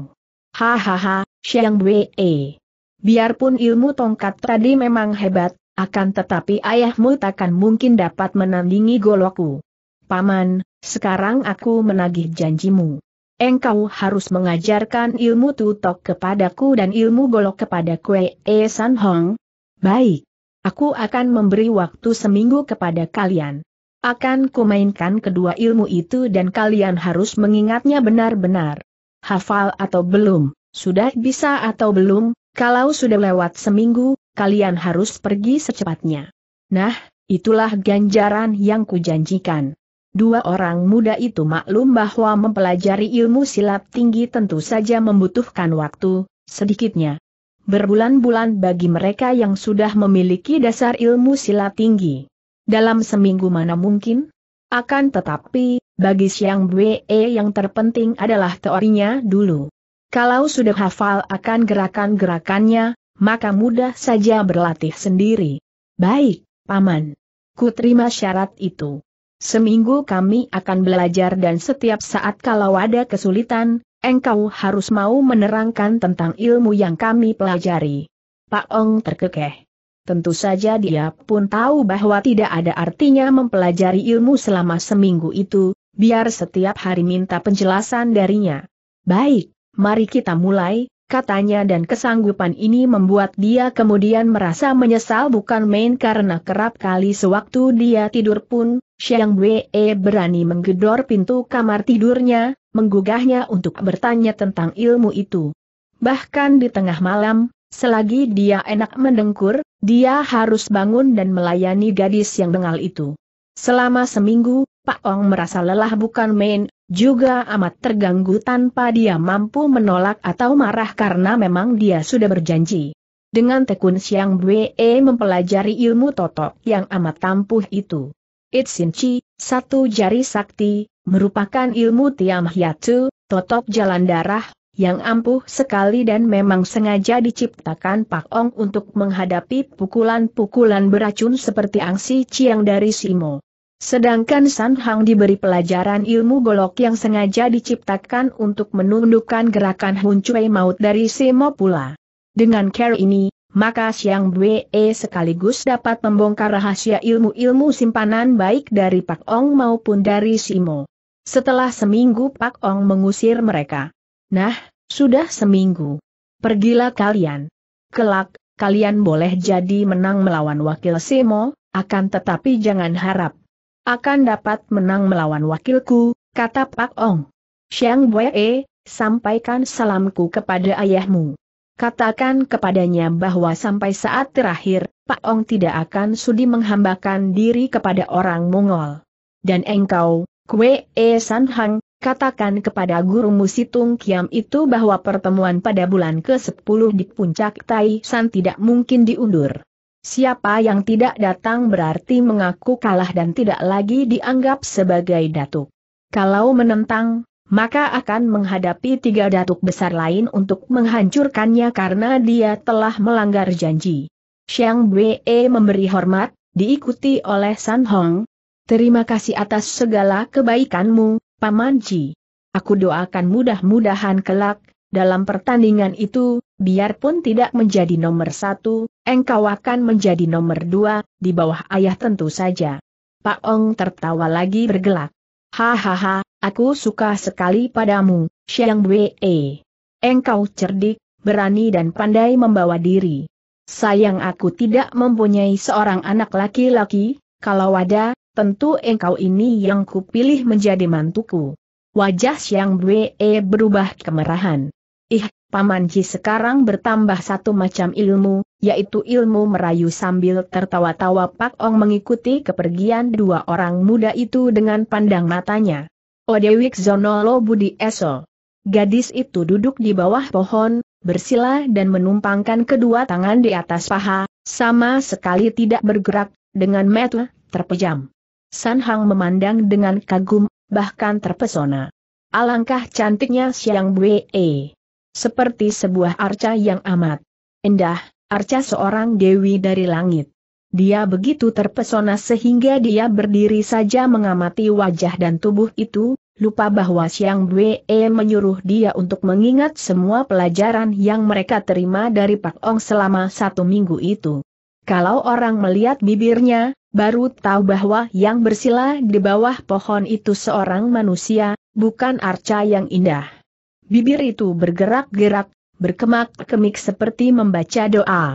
Speaker 1: Hahaha, Xiang Wei. Biarpun ilmu tongkat tadi memang hebat, akan tetapi ayahmu takkan mungkin dapat menandingi golokku. Paman, sekarang aku menagih janjimu engkau harus mengajarkan ilmu tutok kepadaku dan ilmu golok kepada Kue E eh, eh, San Hong. Baik. Aku akan memberi waktu seminggu kepada kalian. Akan kumainkan kedua ilmu itu dan kalian harus mengingatnya benar-benar. Hafal atau belum, sudah bisa atau belum, kalau sudah lewat seminggu, kalian harus pergi secepatnya. Nah, itulah ganjaran yang kujanjikan. Dua orang muda itu maklum bahwa mempelajari ilmu silat tinggi tentu saja membutuhkan waktu, sedikitnya. Berbulan-bulan bagi mereka yang sudah memiliki dasar ilmu silat tinggi. Dalam seminggu mana mungkin? Akan tetapi, bagi siang Bwe yang terpenting adalah teorinya dulu. Kalau sudah hafal akan gerakan-gerakannya, maka mudah saja berlatih sendiri. Baik, Paman. Ku terima syarat itu. Seminggu kami akan belajar dan setiap saat kalau ada kesulitan, engkau harus mau menerangkan tentang ilmu yang kami pelajari. Pak Ong terkekeh. Tentu saja dia pun tahu bahwa tidak ada artinya mempelajari ilmu selama seminggu itu, biar setiap hari minta penjelasan darinya. Baik, mari kita mulai, katanya dan kesanggupan ini membuat dia kemudian merasa menyesal bukan main karena kerap kali sewaktu dia tidur pun, Xiang Wei berani menggedor pintu kamar tidurnya, menggugahnya untuk bertanya tentang ilmu itu. Bahkan di tengah malam, selagi dia enak mendengkur, dia harus bangun dan melayani gadis yang bengal itu. Selama seminggu, Pak Ong merasa lelah bukan main, juga amat terganggu tanpa dia mampu menolak atau marah karena memang dia sudah berjanji. Dengan tekun Siang Bwe mempelajari ilmu totok yang amat tampuh itu. Itsin satu jari sakti, merupakan ilmu Tiam hiatu, totok jalan darah, yang ampuh sekali dan memang sengaja diciptakan Pak Ong untuk menghadapi pukulan-pukulan beracun seperti angsi ciang dari Simo. Sedangkan San Hang diberi pelajaran ilmu golok yang sengaja diciptakan untuk menundukkan gerakan Hun maut dari Simo pula. Dengan care ini, maka Siang Bwe sekaligus dapat membongkar rahasia ilmu-ilmu simpanan baik dari Pak Ong maupun dari Simo. Setelah seminggu Pak Ong mengusir mereka. Nah, sudah seminggu. Pergilah kalian. Kelak, kalian boleh jadi menang melawan wakil Simo, akan tetapi jangan harap akan dapat menang melawan wakilku, kata Pak Ong. Xiang Wei, sampaikan salamku kepada ayahmu. Katakan kepadanya bahwa sampai saat terakhir, Pak Ong tidak akan sudi menghambakan diri kepada orang Mongol. Dan engkau, Kwe E San Hang, katakan kepada gurumu Situng Kiam itu bahwa pertemuan pada bulan ke-10 di puncak Tai San tidak mungkin diundur. Siapa yang tidak datang berarti mengaku kalah dan tidak lagi dianggap sebagai datuk. Kalau menentang, maka akan menghadapi tiga datuk besar lain untuk menghancurkannya karena dia telah melanggar janji. Xiang Wei memberi hormat, diikuti oleh San Hong. Terima kasih atas segala kebaikanmu, Paman Ji. Aku doakan mudah-mudahan kelak, dalam pertandingan itu, biarpun tidak menjadi nomor satu, engkau akan menjadi nomor dua, di bawah ayah tentu saja. Pak Ong tertawa lagi bergelak. Hahaha, aku suka sekali padamu, Xiang Wei. Engkau cerdik, berani dan pandai membawa diri. Sayang aku tidak mempunyai seorang anak laki-laki, kalau ada, tentu engkau ini yang kupilih menjadi mantuku. Wajah Xiang Wei berubah kemerahan. Paman Ji sekarang bertambah satu macam ilmu, yaitu ilmu merayu sambil tertawa-tawa Pak Ong mengikuti kepergian dua orang muda itu dengan pandang matanya. Odewik Zonolo Budi Eso. Gadis itu duduk di bawah pohon, bersila dan menumpangkan kedua tangan di atas paha, sama sekali tidak bergerak, dengan mata terpejam. San Hang memandang dengan kagum, bahkan terpesona. Alangkah cantiknya Siang Bue seperti sebuah arca yang amat indah, arca seorang dewi dari langit. Dia begitu terpesona sehingga dia berdiri saja mengamati wajah dan tubuh itu, lupa bahwa Siang Bwe menyuruh dia untuk mengingat semua pelajaran yang mereka terima dari Pak Ong selama satu minggu itu. Kalau orang melihat bibirnya, baru tahu bahwa yang bersila di bawah pohon itu seorang manusia, bukan arca yang indah. Bibir itu bergerak-gerak, berkemak-kemik seperti membaca doa.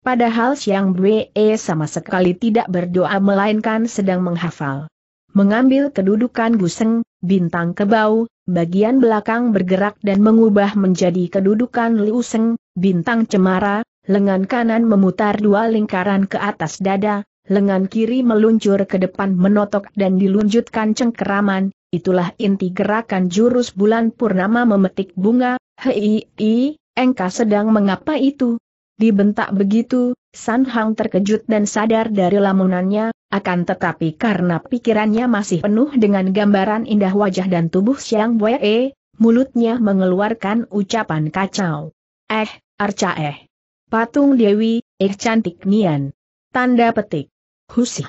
Speaker 1: Padahal siang Bwe sama sekali tidak berdoa melainkan sedang menghafal. Mengambil kedudukan Guseng, bintang kebau, bagian belakang bergerak dan mengubah menjadi kedudukan liuseng, bintang cemara, lengan kanan memutar dua lingkaran ke atas dada, lengan kiri meluncur ke depan menotok dan dilunjutkan cengkeraman, itulah inti gerakan jurus bulan purnama memetik bunga, hei, i, engka sedang mengapa itu? Dibentak begitu, San Hang terkejut dan sadar dari lamunannya, akan tetapi karena pikirannya masih penuh dengan gambaran indah wajah dan tubuh Siang Wei, mulutnya mengeluarkan ucapan kacau. Eh, arca eh. Patung Dewi, eh cantik nian. Tanda petik. Husi.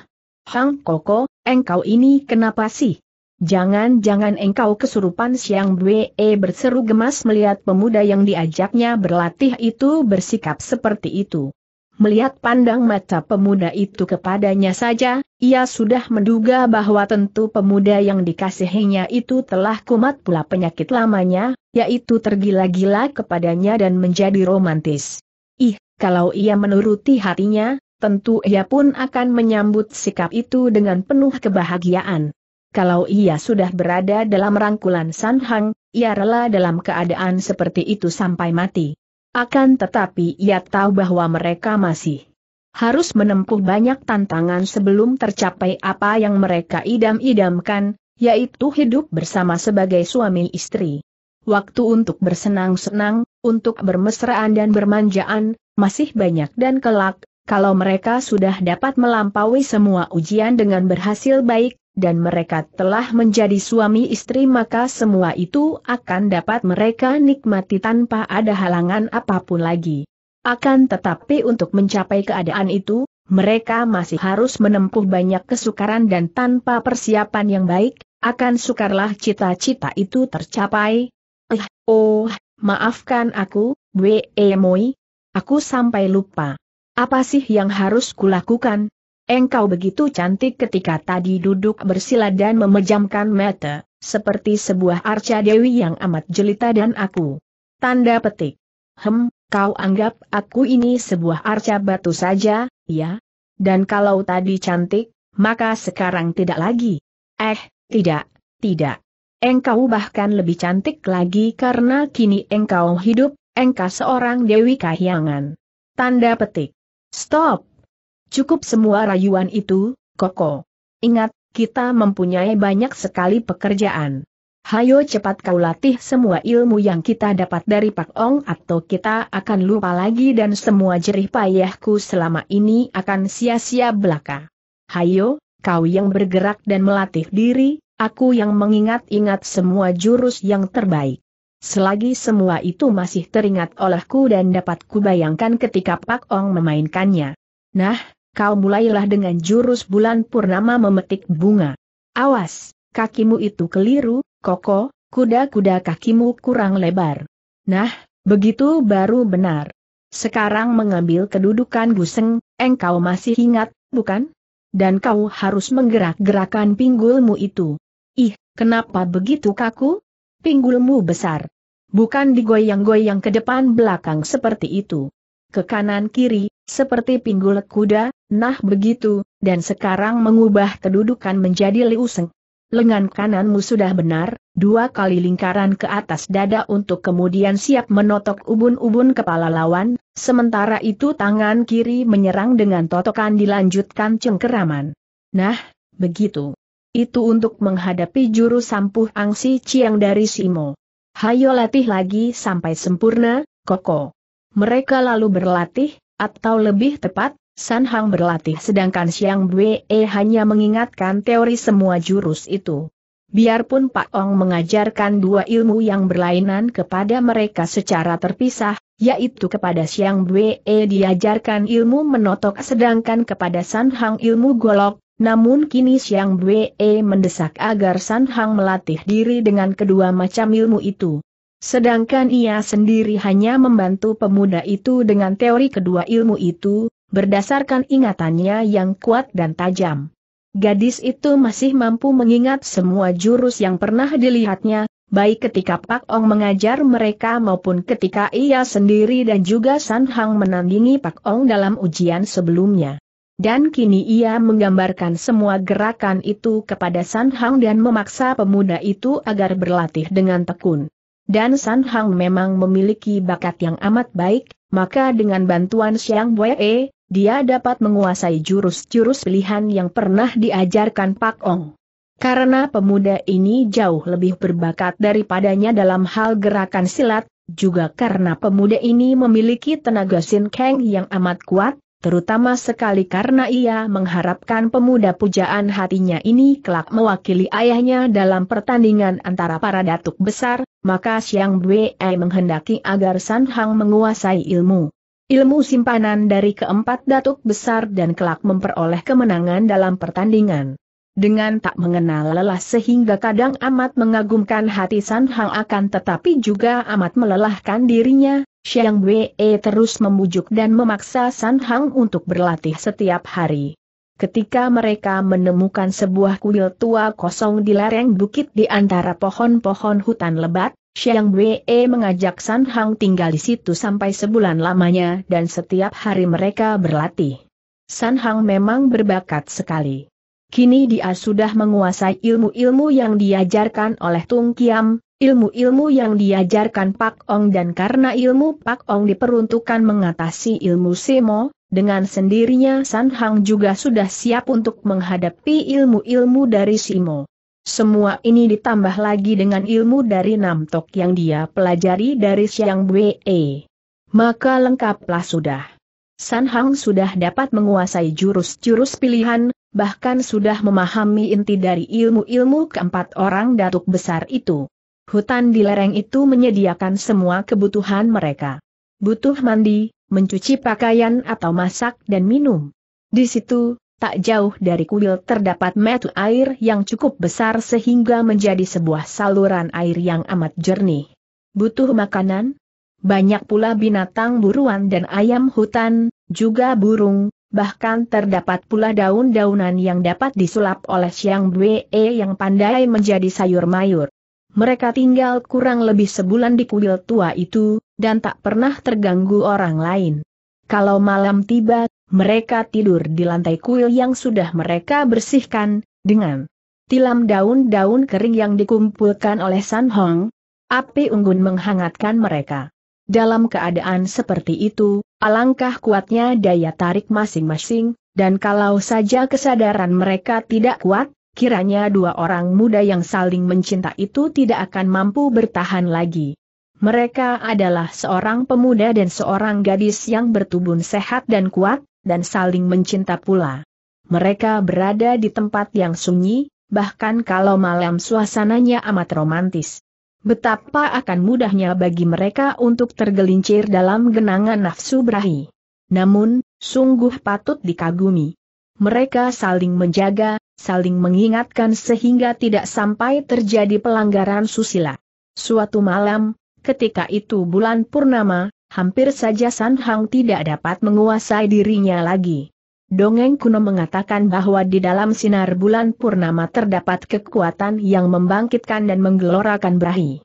Speaker 1: Hang Koko, engkau ini kenapa sih? Jangan-jangan engkau kesurupan Siang Bwe eh, berseru gemas melihat pemuda yang diajaknya berlatih itu bersikap seperti itu. Melihat pandang mata pemuda itu kepadanya saja, ia sudah menduga bahwa tentu pemuda yang dikasihinya itu telah kumat pula penyakit lamanya, yaitu tergila-gila kepadanya dan menjadi romantis. Ih, kalau ia menuruti hatinya, tentu ia pun akan menyambut sikap itu dengan penuh kebahagiaan kalau ia sudah berada dalam rangkulan San Hang, ia rela dalam keadaan seperti itu sampai mati. Akan tetapi ia tahu bahwa mereka masih harus menempuh banyak tantangan sebelum tercapai apa yang mereka idam-idamkan, yaitu hidup bersama sebagai suami istri. Waktu untuk bersenang-senang, untuk bermesraan dan bermanjaan, masih banyak dan kelak, kalau mereka sudah dapat melampaui semua ujian dengan berhasil baik, dan mereka telah menjadi suami istri maka semua itu akan dapat mereka nikmati tanpa ada halangan apapun lagi. Akan tetapi untuk mencapai keadaan itu, mereka masih harus menempuh banyak kesukaran dan tanpa persiapan yang baik, akan sukarlah cita-cita itu tercapai. Eh, oh, maafkan aku, Wee Moi. Aku sampai lupa. Apa sih yang harus kulakukan? Engkau begitu cantik ketika tadi duduk bersila dan memejamkan mata, seperti sebuah arca dewi yang amat jelita dan aku. Tanda petik. Hem, kau anggap aku ini sebuah arca batu saja, ya? Dan kalau tadi cantik, maka sekarang tidak lagi. Eh, tidak, tidak. Engkau bahkan lebih cantik lagi karena kini engkau hidup, engkau seorang dewi kahyangan. Tanda petik. Stop. Cukup semua rayuan itu, Koko. Ingat, kita mempunyai banyak sekali pekerjaan. Hayo cepat kau latih semua ilmu yang kita dapat dari Pak Ong atau kita akan lupa lagi dan semua jerih payahku selama ini akan sia-sia belaka. Hayo, kau yang bergerak dan melatih diri, aku yang mengingat-ingat semua jurus yang terbaik. Selagi semua itu masih teringat olehku dan dapat kubayangkan ketika Pak Ong memainkannya. Nah, kau mulailah dengan jurus bulan purnama memetik bunga. Awas, kakimu itu keliru, koko, kuda-kuda kakimu kurang lebar. Nah, begitu baru benar. Sekarang mengambil kedudukan Guseng, engkau masih ingat, bukan? Dan kau harus menggerak-gerakan pinggulmu itu. Ih, kenapa begitu kaku? Pinggulmu besar. Bukan digoyang-goyang ke depan belakang seperti itu. Ke kanan kiri, seperti pinggul kuda, nah begitu, dan sekarang mengubah kedudukan menjadi liuseng. Lengan kananmu sudah benar, dua kali lingkaran ke atas dada untuk kemudian siap menotok ubun-ubun kepala lawan, sementara itu tangan kiri menyerang dengan totokan dilanjutkan cengkeraman. Nah, begitu. Itu untuk menghadapi juru sampuh angsi Ciang dari Simo. Hayo latih lagi sampai sempurna, Koko. Mereka lalu berlatih, atau lebih tepat, San Hang berlatih sedangkan Xiang Bwe hanya mengingatkan teori semua jurus itu. Biarpun Pak Ong mengajarkan dua ilmu yang berlainan kepada mereka secara terpisah, yaitu kepada Xiang Bwe diajarkan ilmu menotok sedangkan kepada San Hang ilmu golok, namun kini Xiang Bwe mendesak agar San Hang melatih diri dengan kedua macam ilmu itu. Sedangkan ia sendiri hanya membantu pemuda itu dengan teori kedua ilmu itu, berdasarkan ingatannya yang kuat dan tajam. Gadis itu masih mampu mengingat semua jurus yang pernah dilihatnya, baik ketika Pak Ong mengajar mereka maupun ketika ia sendiri dan juga San Hang menandingi Pak Ong dalam ujian sebelumnya. Dan kini ia menggambarkan semua gerakan itu kepada San Hang dan memaksa pemuda itu agar berlatih dengan tekun. Dan San Hang memang memiliki bakat yang amat baik, maka dengan bantuan Xiang Wei, dia dapat menguasai jurus-jurus pilihan yang pernah diajarkan Pak Ong. Karena pemuda ini jauh lebih berbakat daripadanya dalam hal gerakan silat, juga karena pemuda ini memiliki tenaga sin Kang yang amat kuat, terutama sekali karena ia mengharapkan pemuda pujaan hatinya ini kelak mewakili ayahnya dalam pertandingan antara para datuk besar, maka Siang Wei menghendaki agar San Hang menguasai ilmu. Ilmu simpanan dari keempat datuk besar dan kelak memperoleh kemenangan dalam pertandingan. Dengan tak mengenal lelah sehingga kadang amat mengagumkan hati San Hang akan tetapi juga amat melelahkan dirinya, Xiang Wei terus membujuk dan memaksa San Hang untuk berlatih setiap hari. Ketika mereka menemukan sebuah kuil tua kosong di lereng bukit di antara pohon-pohon hutan lebat, Xiang Wei mengajak San Hang tinggal di situ sampai sebulan lamanya dan setiap hari mereka berlatih. San Hang memang berbakat sekali. Kini dia sudah menguasai ilmu-ilmu yang diajarkan oleh Tung Kiam, ilmu-ilmu yang diajarkan Pak Ong dan karena ilmu Pak Ong diperuntukkan mengatasi ilmu Semo, dengan sendirinya San Hang juga sudah siap untuk menghadapi ilmu-ilmu dari Simo. Semua ini ditambah lagi dengan ilmu dari Namtok yang dia pelajari dari Siang Bwe. Maka lengkaplah sudah. San Hang sudah dapat menguasai jurus-jurus pilihan, bahkan sudah memahami inti dari ilmu-ilmu keempat orang datuk besar itu. Hutan di lereng itu menyediakan semua kebutuhan mereka. Butuh mandi, mencuci pakaian atau masak dan minum. Di situ, tak jauh dari kuil terdapat metu air yang cukup besar sehingga menjadi sebuah saluran air yang amat jernih. Butuh makanan? Banyak pula binatang buruan dan ayam hutan, juga burung, bahkan terdapat pula daun-daunan yang dapat disulap oleh Siang Bwe yang pandai menjadi sayur mayur. Mereka tinggal kurang lebih sebulan di kuil tua itu, dan tak pernah terganggu orang lain. Kalau malam tiba, mereka tidur di lantai kuil yang sudah mereka bersihkan, dengan tilam daun-daun kering yang dikumpulkan oleh San Hong. Api unggun menghangatkan mereka. Dalam keadaan seperti itu, alangkah kuatnya daya tarik masing-masing, dan kalau saja kesadaran mereka tidak kuat, kiranya dua orang muda yang saling mencinta itu tidak akan mampu bertahan lagi. Mereka adalah seorang pemuda dan seorang gadis yang bertubuh sehat dan kuat, dan saling mencinta pula. Mereka berada di tempat yang sunyi, bahkan kalau malam suasananya amat romantis. Betapa akan mudahnya bagi mereka untuk tergelincir dalam genangan nafsu berahi. Namun, sungguh patut dikagumi. Mereka saling menjaga, saling mengingatkan sehingga tidak sampai terjadi pelanggaran susila. Suatu malam, ketika itu bulan purnama, hampir saja San Hang tidak dapat menguasai dirinya lagi. Dongeng kuno mengatakan bahwa di dalam sinar bulan purnama terdapat kekuatan yang membangkitkan dan menggelorakan berahi.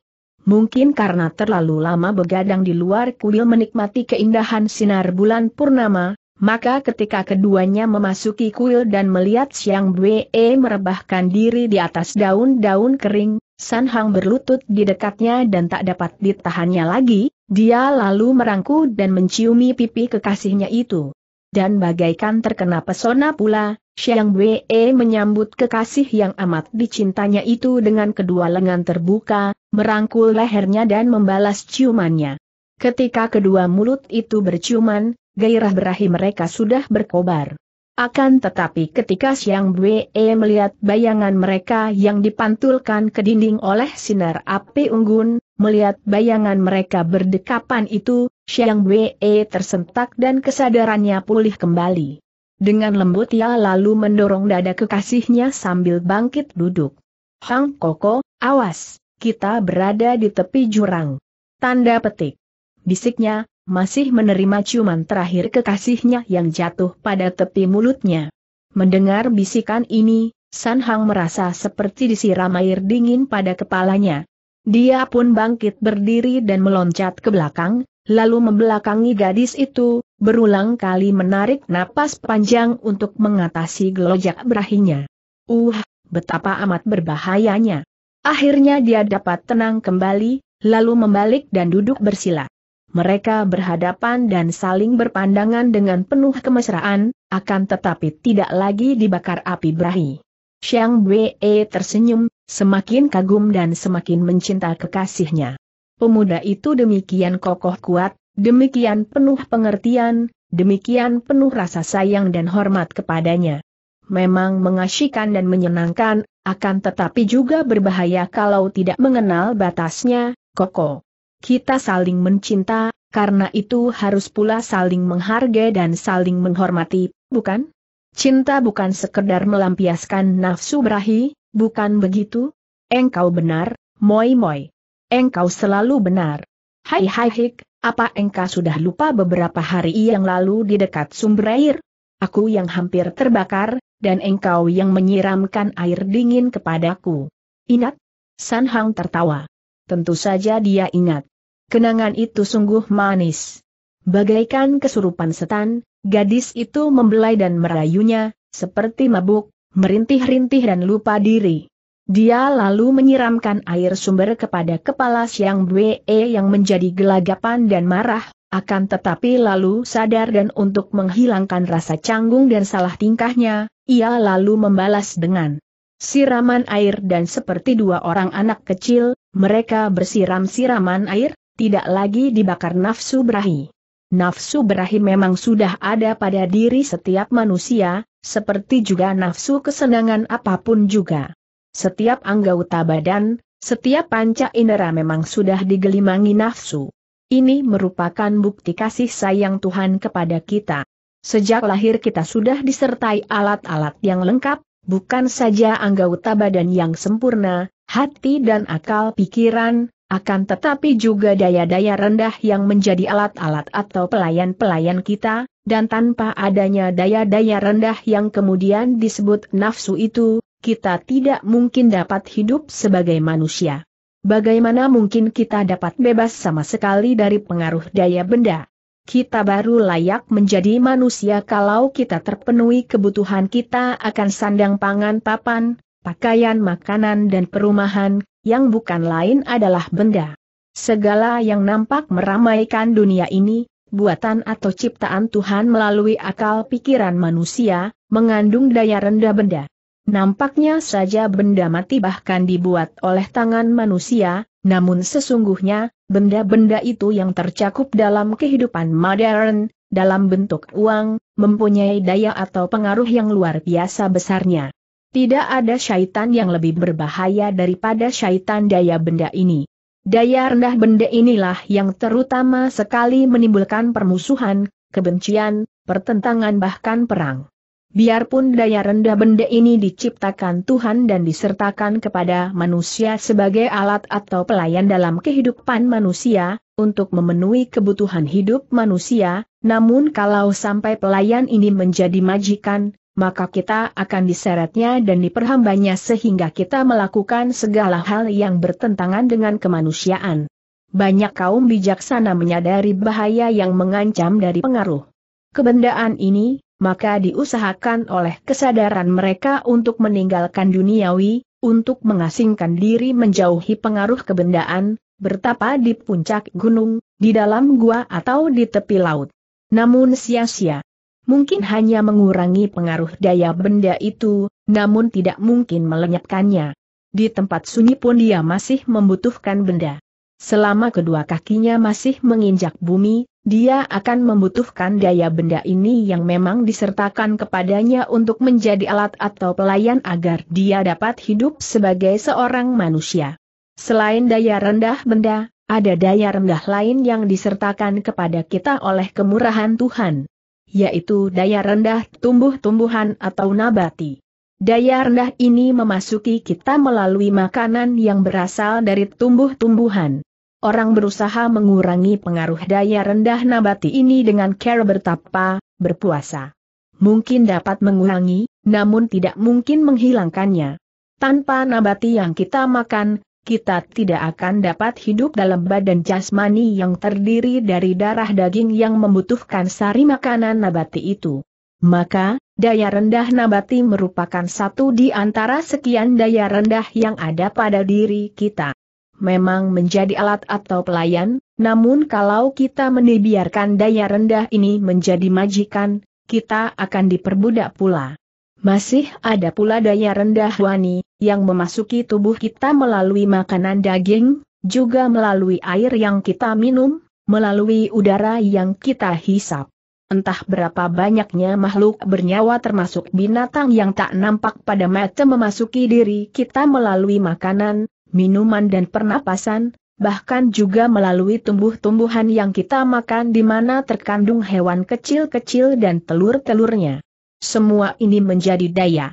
Speaker 1: Mungkin karena terlalu lama begadang di luar kuil menikmati keindahan sinar bulan purnama, maka ketika keduanya memasuki kuil dan melihat Siang Bwe e merebahkan diri di atas daun-daun kering, San Hang berlutut di dekatnya dan tak dapat ditahannya lagi, dia lalu merangku dan menciumi pipi kekasihnya itu. Dan bagaikan terkena pesona pula, Siang Bwe e menyambut kekasih yang amat dicintanya itu dengan kedua lengan terbuka, merangkul lehernya dan membalas ciumannya. Ketika kedua mulut itu berciuman, gairah berahi mereka sudah berkobar. Akan tetapi ketika Siang Bwe melihat bayangan mereka yang dipantulkan ke dinding oleh sinar api unggun, melihat bayangan mereka berdekapan itu, Siang Bwe tersentak dan kesadarannya pulih kembali. Dengan lembut ia lalu mendorong dada kekasihnya sambil bangkit duduk. Hang Koko, awas, kita berada di tepi jurang. Tanda petik. Bisiknya, masih menerima ciuman terakhir kekasihnya yang jatuh pada tepi mulutnya. Mendengar bisikan ini, San Hang merasa seperti disiram air dingin pada kepalanya. Dia pun bangkit berdiri dan meloncat ke belakang, lalu membelakangi gadis itu, berulang kali menarik napas panjang untuk mengatasi gelojak berahinya. Uh, betapa amat berbahayanya. Akhirnya dia dapat tenang kembali, lalu membalik dan duduk bersila mereka berhadapan dan saling berpandangan dengan penuh kemesraan, akan tetapi tidak lagi dibakar api berahi. Xiang Wei tersenyum, semakin kagum dan semakin mencinta kekasihnya. Pemuda itu demikian kokoh kuat, demikian penuh pengertian, demikian penuh rasa sayang dan hormat kepadanya. Memang mengasyikan dan menyenangkan, akan tetapi juga berbahaya kalau tidak mengenal batasnya, kokoh. Kita saling mencinta, karena itu harus pula saling menghargai dan saling menghormati, bukan? Cinta bukan sekedar melampiaskan nafsu berahi, bukan begitu? Engkau benar, moi moi. Engkau selalu benar. Hai hai hik, apa engkau sudah lupa beberapa hari yang lalu di dekat sumber air? Aku yang hampir terbakar, dan engkau yang menyiramkan air dingin kepadaku. Ingat? San tertawa. Tentu saja dia ingat. Kenangan itu sungguh manis. Bagaikan kesurupan setan, gadis itu membelai dan merayunya, seperti mabuk, merintih-rintih dan lupa diri. Dia lalu menyiramkan air sumber kepada kepala Siang Bwe yang menjadi gelagapan dan marah, akan tetapi lalu sadar dan untuk menghilangkan rasa canggung dan salah tingkahnya, ia lalu membalas dengan Siraman air dan seperti dua orang anak kecil, mereka bersiram siraman air, tidak lagi dibakar nafsu berahi. Nafsu berahi memang sudah ada pada diri setiap manusia, seperti juga nafsu kesenangan apapun juga. Setiap anggota badan, setiap panca indera memang sudah digelimangi nafsu. Ini merupakan bukti kasih sayang Tuhan kepada kita. Sejak lahir kita sudah disertai alat-alat yang lengkap, bukan saja anggota badan yang sempurna, hati dan akal pikiran, akan tetapi juga daya-daya rendah yang menjadi alat-alat atau pelayan-pelayan kita, dan tanpa adanya daya-daya rendah yang kemudian disebut nafsu itu, kita tidak mungkin dapat hidup sebagai manusia. Bagaimana mungkin kita dapat bebas sama sekali dari pengaruh daya benda? kita baru layak menjadi manusia kalau kita terpenuhi kebutuhan kita akan sandang pangan papan, pakaian makanan dan perumahan, yang bukan lain adalah benda. Segala yang nampak meramaikan dunia ini, buatan atau ciptaan Tuhan melalui akal pikiran manusia, mengandung daya rendah benda. Nampaknya saja benda mati bahkan dibuat oleh tangan manusia, namun sesungguhnya, Benda-benda itu yang tercakup dalam kehidupan modern, dalam bentuk uang, mempunyai daya atau pengaruh yang luar biasa besarnya. Tidak ada syaitan yang lebih berbahaya daripada syaitan daya benda ini. Daya rendah benda inilah yang terutama sekali menimbulkan permusuhan, kebencian, pertentangan bahkan perang. Biarpun daya rendah benda ini diciptakan Tuhan dan disertakan kepada manusia sebagai alat atau pelayan dalam kehidupan manusia, untuk memenuhi kebutuhan hidup manusia, namun kalau sampai pelayan ini menjadi majikan, maka kita akan diseretnya dan diperhambanya sehingga kita melakukan segala hal yang bertentangan dengan kemanusiaan. Banyak kaum bijaksana menyadari bahaya yang mengancam dari pengaruh kebendaan ini, maka diusahakan oleh kesadaran mereka untuk meninggalkan duniawi, untuk mengasingkan diri menjauhi pengaruh kebendaan, bertapa di puncak gunung, di dalam gua atau di tepi laut. Namun sia-sia. Mungkin hanya mengurangi pengaruh daya benda itu, namun tidak mungkin melenyapkannya. Di tempat sunyi pun dia masih membutuhkan benda. Selama kedua kakinya masih menginjak bumi, dia akan membutuhkan daya benda ini yang memang disertakan kepadanya untuk menjadi alat atau pelayan agar dia dapat hidup sebagai seorang manusia. Selain daya rendah benda, ada daya rendah lain yang disertakan kepada kita oleh kemurahan Tuhan, yaitu daya rendah tumbuh-tumbuhan atau nabati. Daya rendah ini memasuki kita melalui makanan yang berasal dari tumbuh-tumbuhan. Orang berusaha mengurangi pengaruh daya rendah nabati ini dengan cara bertapa, berpuasa. Mungkin dapat mengurangi, namun tidak mungkin menghilangkannya. Tanpa nabati yang kita makan, kita tidak akan dapat hidup dalam badan jasmani yang terdiri dari darah daging yang membutuhkan sari makanan nabati itu. Maka, daya rendah nabati merupakan satu di antara sekian daya rendah yang ada pada diri kita memang menjadi alat atau pelayan, namun kalau kita membiarkan daya rendah ini menjadi majikan, kita akan diperbudak pula. Masih ada pula daya rendah wani, yang memasuki tubuh kita melalui makanan daging, juga melalui air yang kita minum, melalui udara yang kita hisap. Entah berapa banyaknya makhluk bernyawa termasuk binatang yang tak nampak pada mata memasuki diri kita melalui makanan, minuman dan pernapasan, bahkan juga melalui tumbuh-tumbuhan yang kita makan di mana terkandung hewan kecil-kecil dan telur-telurnya. Semua ini menjadi daya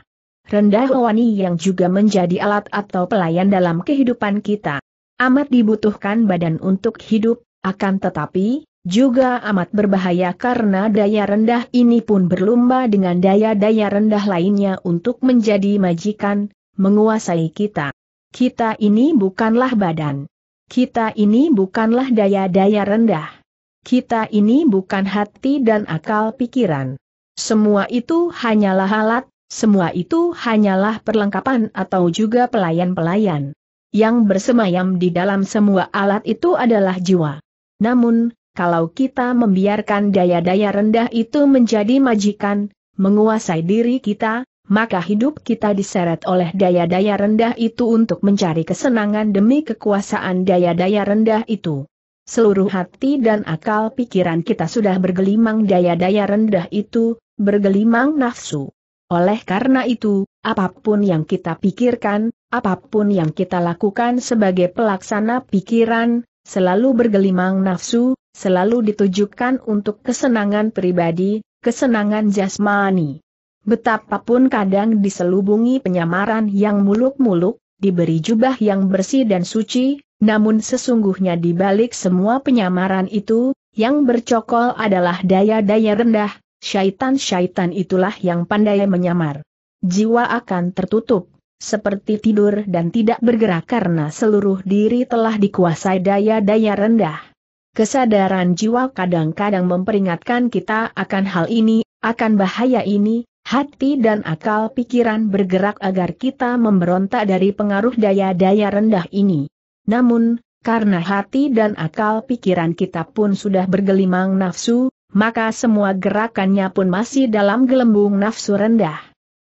Speaker 1: rendah wani yang juga menjadi alat atau pelayan dalam kehidupan kita. Amat dibutuhkan badan untuk hidup, akan tetapi, juga amat berbahaya karena daya rendah ini pun berlomba dengan daya-daya rendah lainnya untuk menjadi majikan, menguasai kita. Kita ini bukanlah badan. Kita ini bukanlah daya-daya rendah. Kita ini bukan hati dan akal pikiran. Semua itu hanyalah alat, semua itu hanyalah perlengkapan atau juga pelayan-pelayan. Yang bersemayam di dalam semua alat itu adalah jiwa. Namun, kalau kita membiarkan daya-daya rendah itu menjadi majikan, menguasai diri kita, maka hidup kita diseret oleh daya-daya rendah itu untuk mencari kesenangan demi kekuasaan daya-daya rendah itu. Seluruh hati dan akal pikiran kita sudah bergelimang daya-daya rendah itu, bergelimang nafsu. Oleh karena itu, apapun yang kita pikirkan, apapun yang kita lakukan sebagai pelaksana pikiran, selalu bergelimang nafsu, selalu ditujukan untuk kesenangan pribadi, kesenangan jasmani. Betapapun kadang diselubungi penyamaran yang muluk-muluk, diberi jubah yang bersih dan suci, namun sesungguhnya di balik semua penyamaran itu, yang bercokol adalah daya-daya rendah, syaitan-syaitan itulah yang pandai menyamar. Jiwa akan tertutup, seperti tidur dan tidak bergerak karena seluruh diri telah dikuasai daya-daya rendah. Kesadaran jiwa kadang-kadang memperingatkan kita akan hal ini, akan bahaya ini, Hati dan akal pikiran bergerak agar kita memberontak dari pengaruh daya-daya rendah ini. Namun, karena hati dan akal pikiran kita pun sudah bergelimang nafsu, maka semua gerakannya pun masih dalam gelembung nafsu rendah.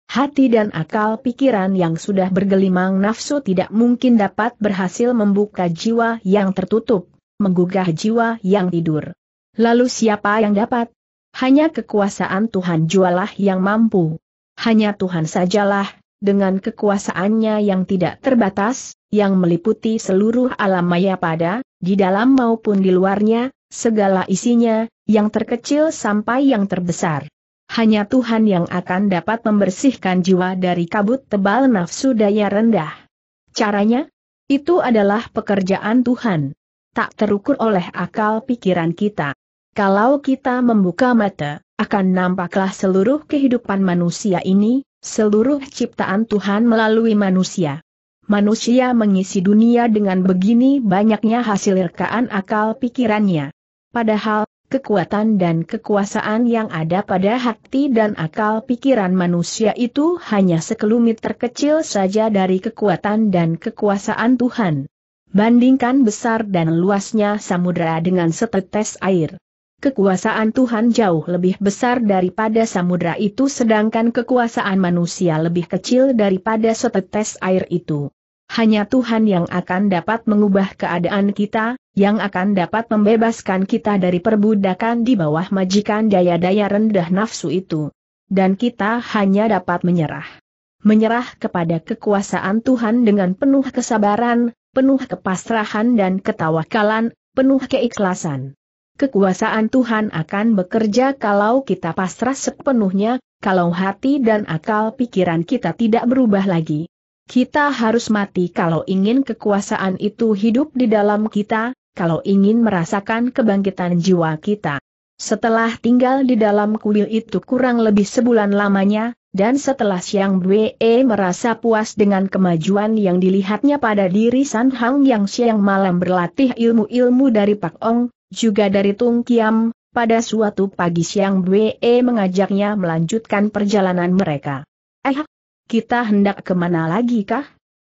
Speaker 1: Hati dan akal pikiran yang sudah bergelimang nafsu tidak mungkin dapat berhasil membuka jiwa yang tertutup, menggugah jiwa yang tidur. Lalu siapa yang dapat? Hanya kekuasaan Tuhan jualah yang mampu. Hanya Tuhan sajalah, dengan kekuasaannya yang tidak terbatas, yang meliputi seluruh alam maya pada, di dalam maupun di luarnya, segala isinya, yang terkecil sampai yang terbesar. Hanya Tuhan yang akan dapat membersihkan jiwa dari kabut tebal nafsu daya rendah. Caranya? Itu adalah pekerjaan Tuhan. Tak terukur oleh akal pikiran kita. Kalau kita membuka mata, akan nampaklah seluruh kehidupan manusia ini, seluruh ciptaan Tuhan melalui manusia. Manusia mengisi dunia dengan begini banyaknya hasil rekaan akal pikirannya. Padahal, kekuatan dan kekuasaan yang ada pada hati dan akal pikiran manusia itu hanya sekelumit terkecil saja dari kekuatan dan kekuasaan Tuhan. Bandingkan besar dan luasnya samudera dengan setetes air. Kekuasaan Tuhan jauh lebih besar daripada samudra itu sedangkan kekuasaan manusia lebih kecil daripada setetes air itu. Hanya Tuhan yang akan dapat mengubah keadaan kita, yang akan dapat membebaskan kita dari perbudakan di bawah majikan daya-daya rendah nafsu itu. Dan kita hanya dapat menyerah. Menyerah kepada kekuasaan Tuhan dengan penuh kesabaran, penuh kepasrahan dan ketawakalan, penuh keikhlasan kekuasaan Tuhan akan bekerja kalau kita pasrah sepenuhnya, kalau hati dan akal pikiran kita tidak berubah lagi. Kita harus mati kalau ingin kekuasaan itu hidup di dalam kita, kalau ingin merasakan kebangkitan jiwa kita. Setelah tinggal di dalam kuil itu kurang lebih sebulan lamanya, dan setelah siang Bwe merasa puas dengan kemajuan yang dilihatnya pada diri San Hang Yang siang malam berlatih ilmu-ilmu dari Pak Ong, juga dari Tung Kiam, pada suatu pagi siang Bwe mengajaknya melanjutkan perjalanan mereka. Eh, kita hendak kemana lagi kah?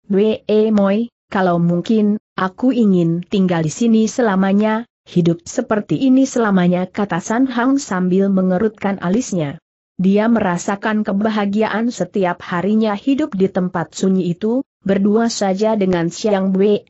Speaker 1: Bwe Moi, kalau mungkin, aku ingin tinggal di sini selamanya, hidup seperti ini selamanya kata San Hang sambil mengerutkan alisnya. Dia merasakan kebahagiaan setiap harinya hidup di tempat sunyi itu, berdua saja dengan Siang Bwe.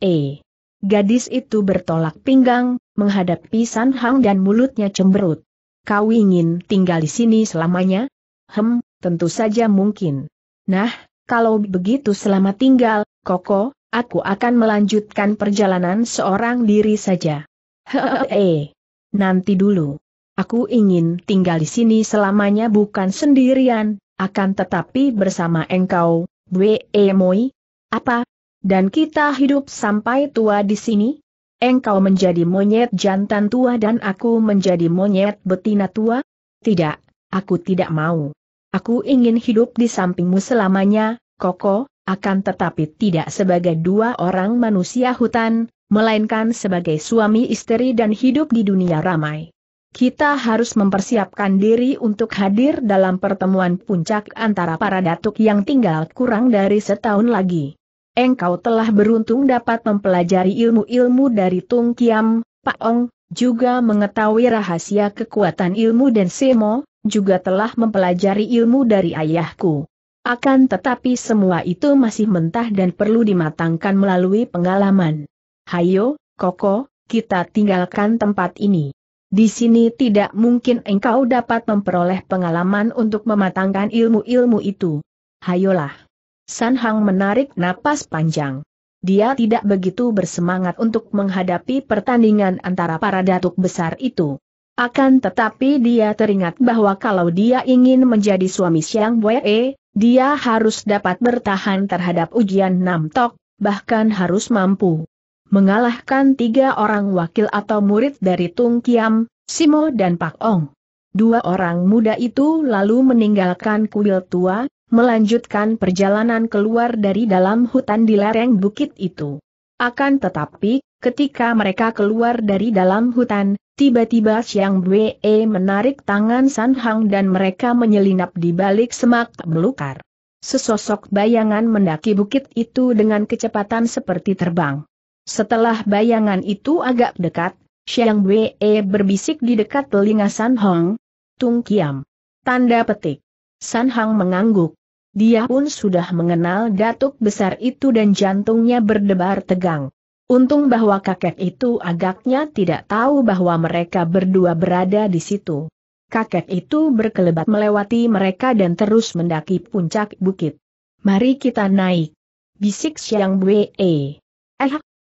Speaker 1: Gadis itu bertolak pinggang, menghadapi San Hang dan mulutnya cemberut. Kau ingin tinggal di sini selamanya? Hem, tentu saja mungkin. Nah, kalau begitu selama tinggal, Koko, aku akan melanjutkan perjalanan seorang diri saja. Hehehe. Nanti dulu. Aku ingin tinggal di sini selamanya bukan sendirian, akan tetapi bersama engkau, Bwe Moi. Apa? Dan kita hidup sampai tua di sini? Engkau menjadi monyet jantan tua dan aku menjadi monyet betina tua? Tidak, aku tidak mau. Aku ingin hidup di sampingmu selamanya, Koko, akan tetapi tidak sebagai dua orang manusia hutan, melainkan sebagai suami istri dan hidup di dunia ramai. Kita harus mempersiapkan diri untuk hadir dalam pertemuan puncak antara para datuk yang tinggal kurang dari setahun lagi engkau telah beruntung dapat mempelajari ilmu-ilmu dari Tung Kiam, Pak Ong, juga mengetahui rahasia kekuatan ilmu dan Semo, juga telah mempelajari ilmu dari ayahku. Akan tetapi semua itu masih mentah dan perlu dimatangkan melalui pengalaman. Hayo, Koko, kita tinggalkan tempat ini. Di sini tidak mungkin engkau dapat memperoleh pengalaman untuk mematangkan ilmu-ilmu itu. Hayolah. San Hang menarik napas panjang. Dia tidak begitu bersemangat untuk menghadapi pertandingan antara para datuk besar itu. Akan tetapi dia teringat bahwa kalau dia ingin menjadi suami Siang Wei, dia harus dapat bertahan terhadap ujian Nam Tok, bahkan harus mampu mengalahkan tiga orang wakil atau murid dari Tung Kiam, Simo dan Pak Ong. Dua orang muda itu lalu meninggalkan kuil tua, melanjutkan perjalanan keluar dari dalam hutan di lereng bukit itu. Akan tetapi, ketika mereka keluar dari dalam hutan, tiba-tiba Siang Bwe menarik tangan San Hang dan mereka menyelinap di balik semak belukar. Sesosok bayangan mendaki bukit itu dengan kecepatan seperti terbang. Setelah bayangan itu agak dekat, Siang Bwe berbisik di dekat telinga San Hong, Tung Kiam. Tanda petik. San Hang mengangguk. Dia pun sudah mengenal datuk besar itu dan jantungnya berdebar tegang. Untung bahwa kakek itu agaknya tidak tahu bahwa mereka berdua berada di situ. Kakek itu berkelebat melewati mereka dan terus mendaki puncak bukit. Mari kita naik. Bisik Siang Bwe. Eh,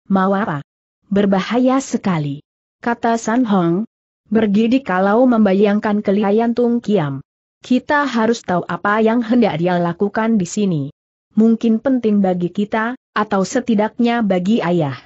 Speaker 1: mau apa? Berbahaya sekali. Kata San Hong. Bergidik kalau membayangkan kelihayan Tung Kiam. Kita harus tahu apa yang hendak dia lakukan di sini. Mungkin penting bagi kita, atau setidaknya bagi ayah.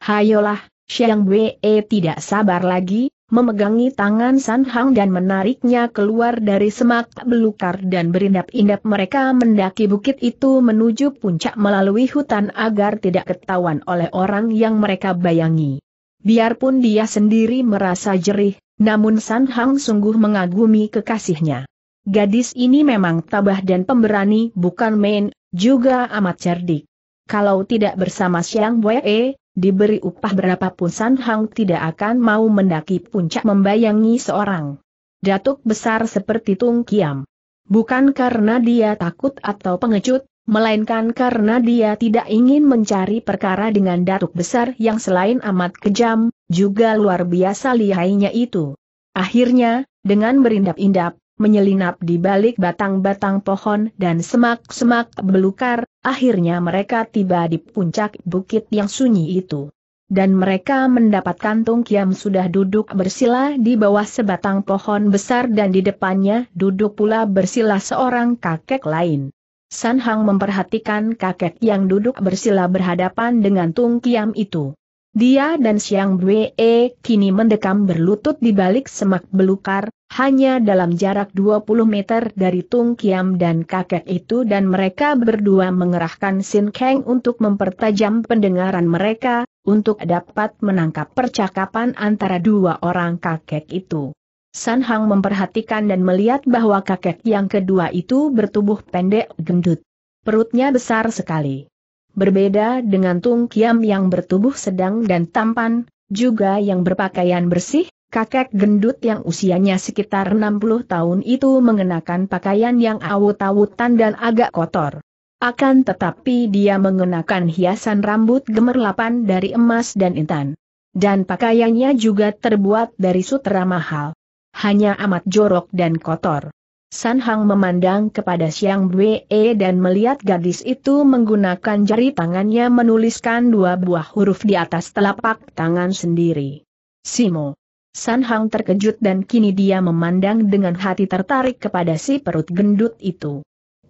Speaker 1: Hayolah, Xiang Wei eh, tidak sabar lagi, memegangi tangan San Hang dan menariknya keluar dari semak belukar dan berindap-indap mereka mendaki bukit itu menuju puncak melalui hutan agar tidak ketahuan oleh orang yang mereka bayangi. Biarpun dia sendiri merasa jerih, namun San Hang sungguh mengagumi kekasihnya. Gadis ini memang tabah dan pemberani bukan main, juga amat cerdik. Kalau tidak bersama Siang Wee, eh, diberi upah berapapun San Hang tidak akan mau mendaki puncak membayangi seorang. Datuk besar seperti Tung Kiam. Bukan karena dia takut atau pengecut, melainkan karena dia tidak ingin mencari perkara dengan datuk besar yang selain amat kejam, juga luar biasa lihainya itu. Akhirnya, dengan berindap-indap, menyelinap di balik batang-batang pohon dan semak-semak belukar, akhirnya mereka tiba di puncak bukit yang sunyi itu. Dan mereka mendapatkan Tung Kiam sudah duduk bersila di bawah sebatang pohon besar dan di depannya duduk pula bersila seorang kakek lain. San Hang memperhatikan kakek yang duduk bersila berhadapan dengan Tung Kiam itu. Dia dan Siang Bwe kini mendekam berlutut di balik semak belukar, hanya dalam jarak 20 meter dari Tung Kiam dan kakek itu dan mereka berdua mengerahkan Sin Kang untuk mempertajam pendengaran mereka, untuk dapat menangkap percakapan antara dua orang kakek itu. San Hang memperhatikan dan melihat bahwa kakek yang kedua itu bertubuh pendek gendut. Perutnya besar sekali. Berbeda dengan Tung Kiam yang bertubuh sedang dan tampan, juga yang berpakaian bersih, kakek gendut yang usianya sekitar 60 tahun itu mengenakan pakaian yang awut-awutan dan agak kotor. Akan tetapi dia mengenakan hiasan rambut gemerlapan dari emas dan intan. Dan pakaiannya juga terbuat dari sutra mahal. Hanya amat jorok dan kotor. San Hang memandang kepada Siang Bwe dan melihat gadis itu menggunakan jari tangannya menuliskan dua buah huruf di atas telapak tangan sendiri. Simo. San Hang terkejut dan kini dia memandang dengan hati tertarik kepada si perut gendut itu.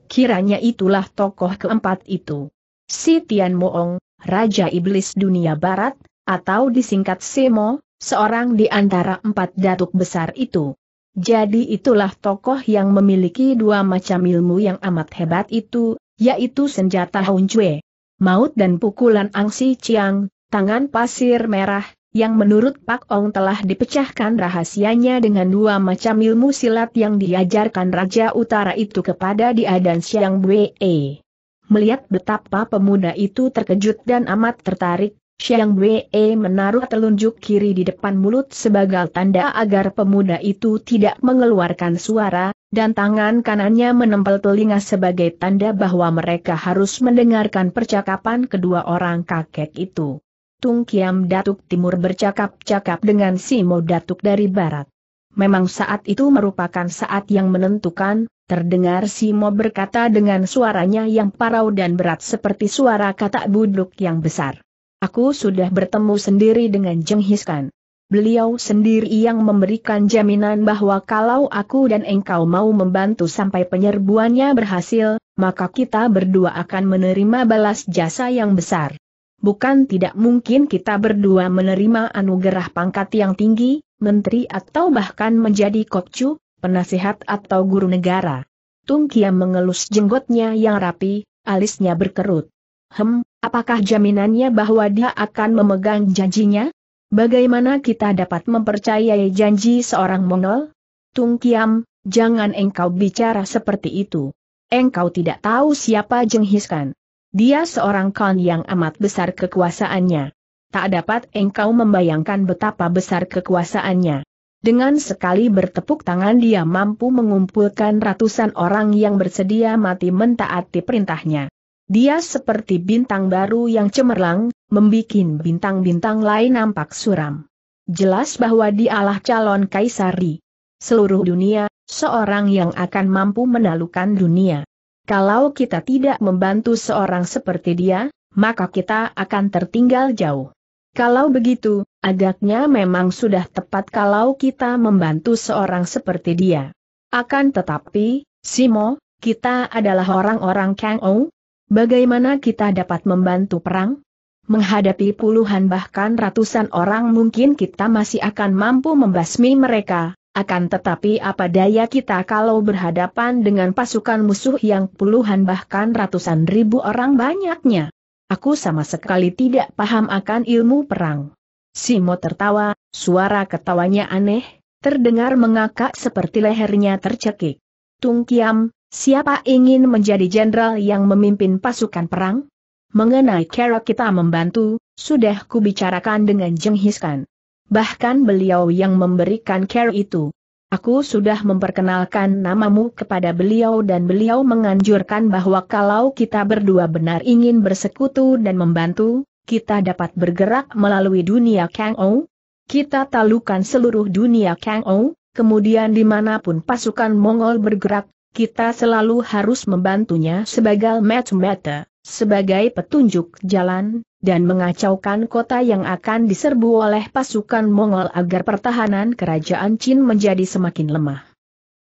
Speaker 1: Kiranya itulah tokoh keempat itu. Si Tian Moong, Raja Iblis Dunia Barat, atau disingkat Semo, seorang di antara empat datuk besar itu. Jadi itulah tokoh yang memiliki dua macam ilmu yang amat hebat itu, yaitu senjata Jue. Maut dan pukulan angsi Chiang, tangan pasir merah, yang menurut Pak Ong telah dipecahkan rahasianya dengan dua macam ilmu silat yang diajarkan Raja Utara itu kepada dia dan Siang Wei. Melihat betapa pemuda itu terkejut dan amat tertarik, Siang Wei menaruh telunjuk kiri di depan mulut sebagai tanda agar pemuda itu tidak mengeluarkan suara, dan tangan kanannya menempel telinga sebagai tanda bahwa mereka harus mendengarkan percakapan kedua orang kakek itu. Tung Kiam Datuk Timur bercakap-cakap dengan Simo Datuk dari Barat. Memang saat itu merupakan saat yang menentukan, terdengar Simo berkata dengan suaranya yang parau dan berat seperti suara katak buduk yang besar. Aku sudah bertemu sendiri dengan Jenghiskan. Beliau sendiri yang memberikan jaminan bahwa kalau aku dan engkau mau membantu sampai penyerbuannya berhasil, maka kita berdua akan menerima balas jasa yang besar bukan tidak mungkin kita berdua menerima anugerah pangkat yang tinggi, menteri atau bahkan menjadi kokcu, penasehat atau guru negara. Tung Kiam mengelus jenggotnya yang rapi, alisnya berkerut. Hem, apakah jaminannya bahwa dia akan memegang janjinya? Bagaimana kita dapat mempercayai janji seorang Mongol? Tung Kiam, jangan engkau bicara seperti itu. Engkau tidak tahu siapa Jenghis Khan. Dia seorang kon yang amat besar kekuasaannya. Tak dapat engkau membayangkan betapa besar kekuasaannya. Dengan sekali bertepuk tangan dia mampu mengumpulkan ratusan orang yang bersedia mati mentaati perintahnya. Dia seperti bintang baru yang cemerlang, membikin bintang-bintang lain nampak suram. Jelas bahwa dialah calon kaisari. Seluruh dunia, seorang yang akan mampu menalukan dunia. Kalau kita tidak membantu seorang seperti dia, maka kita akan tertinggal jauh. Kalau begitu, agaknya memang sudah tepat kalau kita membantu seorang seperti dia. Akan tetapi, Simo, kita adalah orang-orang Kang Ou. Bagaimana kita dapat membantu perang? Menghadapi puluhan bahkan ratusan orang mungkin kita masih akan mampu membasmi mereka, akan tetapi apa daya kita kalau berhadapan dengan pasukan musuh yang puluhan bahkan ratusan ribu orang banyaknya. Aku sama sekali tidak paham akan ilmu perang. Simo tertawa, suara ketawanya aneh, terdengar mengakak seperti lehernya tercekik. Tung Kiam, siapa ingin menjadi jenderal yang memimpin pasukan perang? Mengenai cara kita membantu, sudah kubicarakan dengan Jeng Hiskan bahkan beliau yang memberikan care itu. Aku sudah memperkenalkan namamu kepada beliau dan beliau menganjurkan bahwa kalau kita berdua benar ingin bersekutu dan membantu, kita dapat bergerak melalui dunia Kang Ou. Kita talukan seluruh dunia Kang Ou, kemudian dimanapun pasukan Mongol bergerak, kita selalu harus membantunya sebagai matchmaker, sebagai petunjuk jalan, dan mengacaukan kota yang akan diserbu oleh pasukan Mongol agar pertahanan kerajaan Qin menjadi semakin lemah.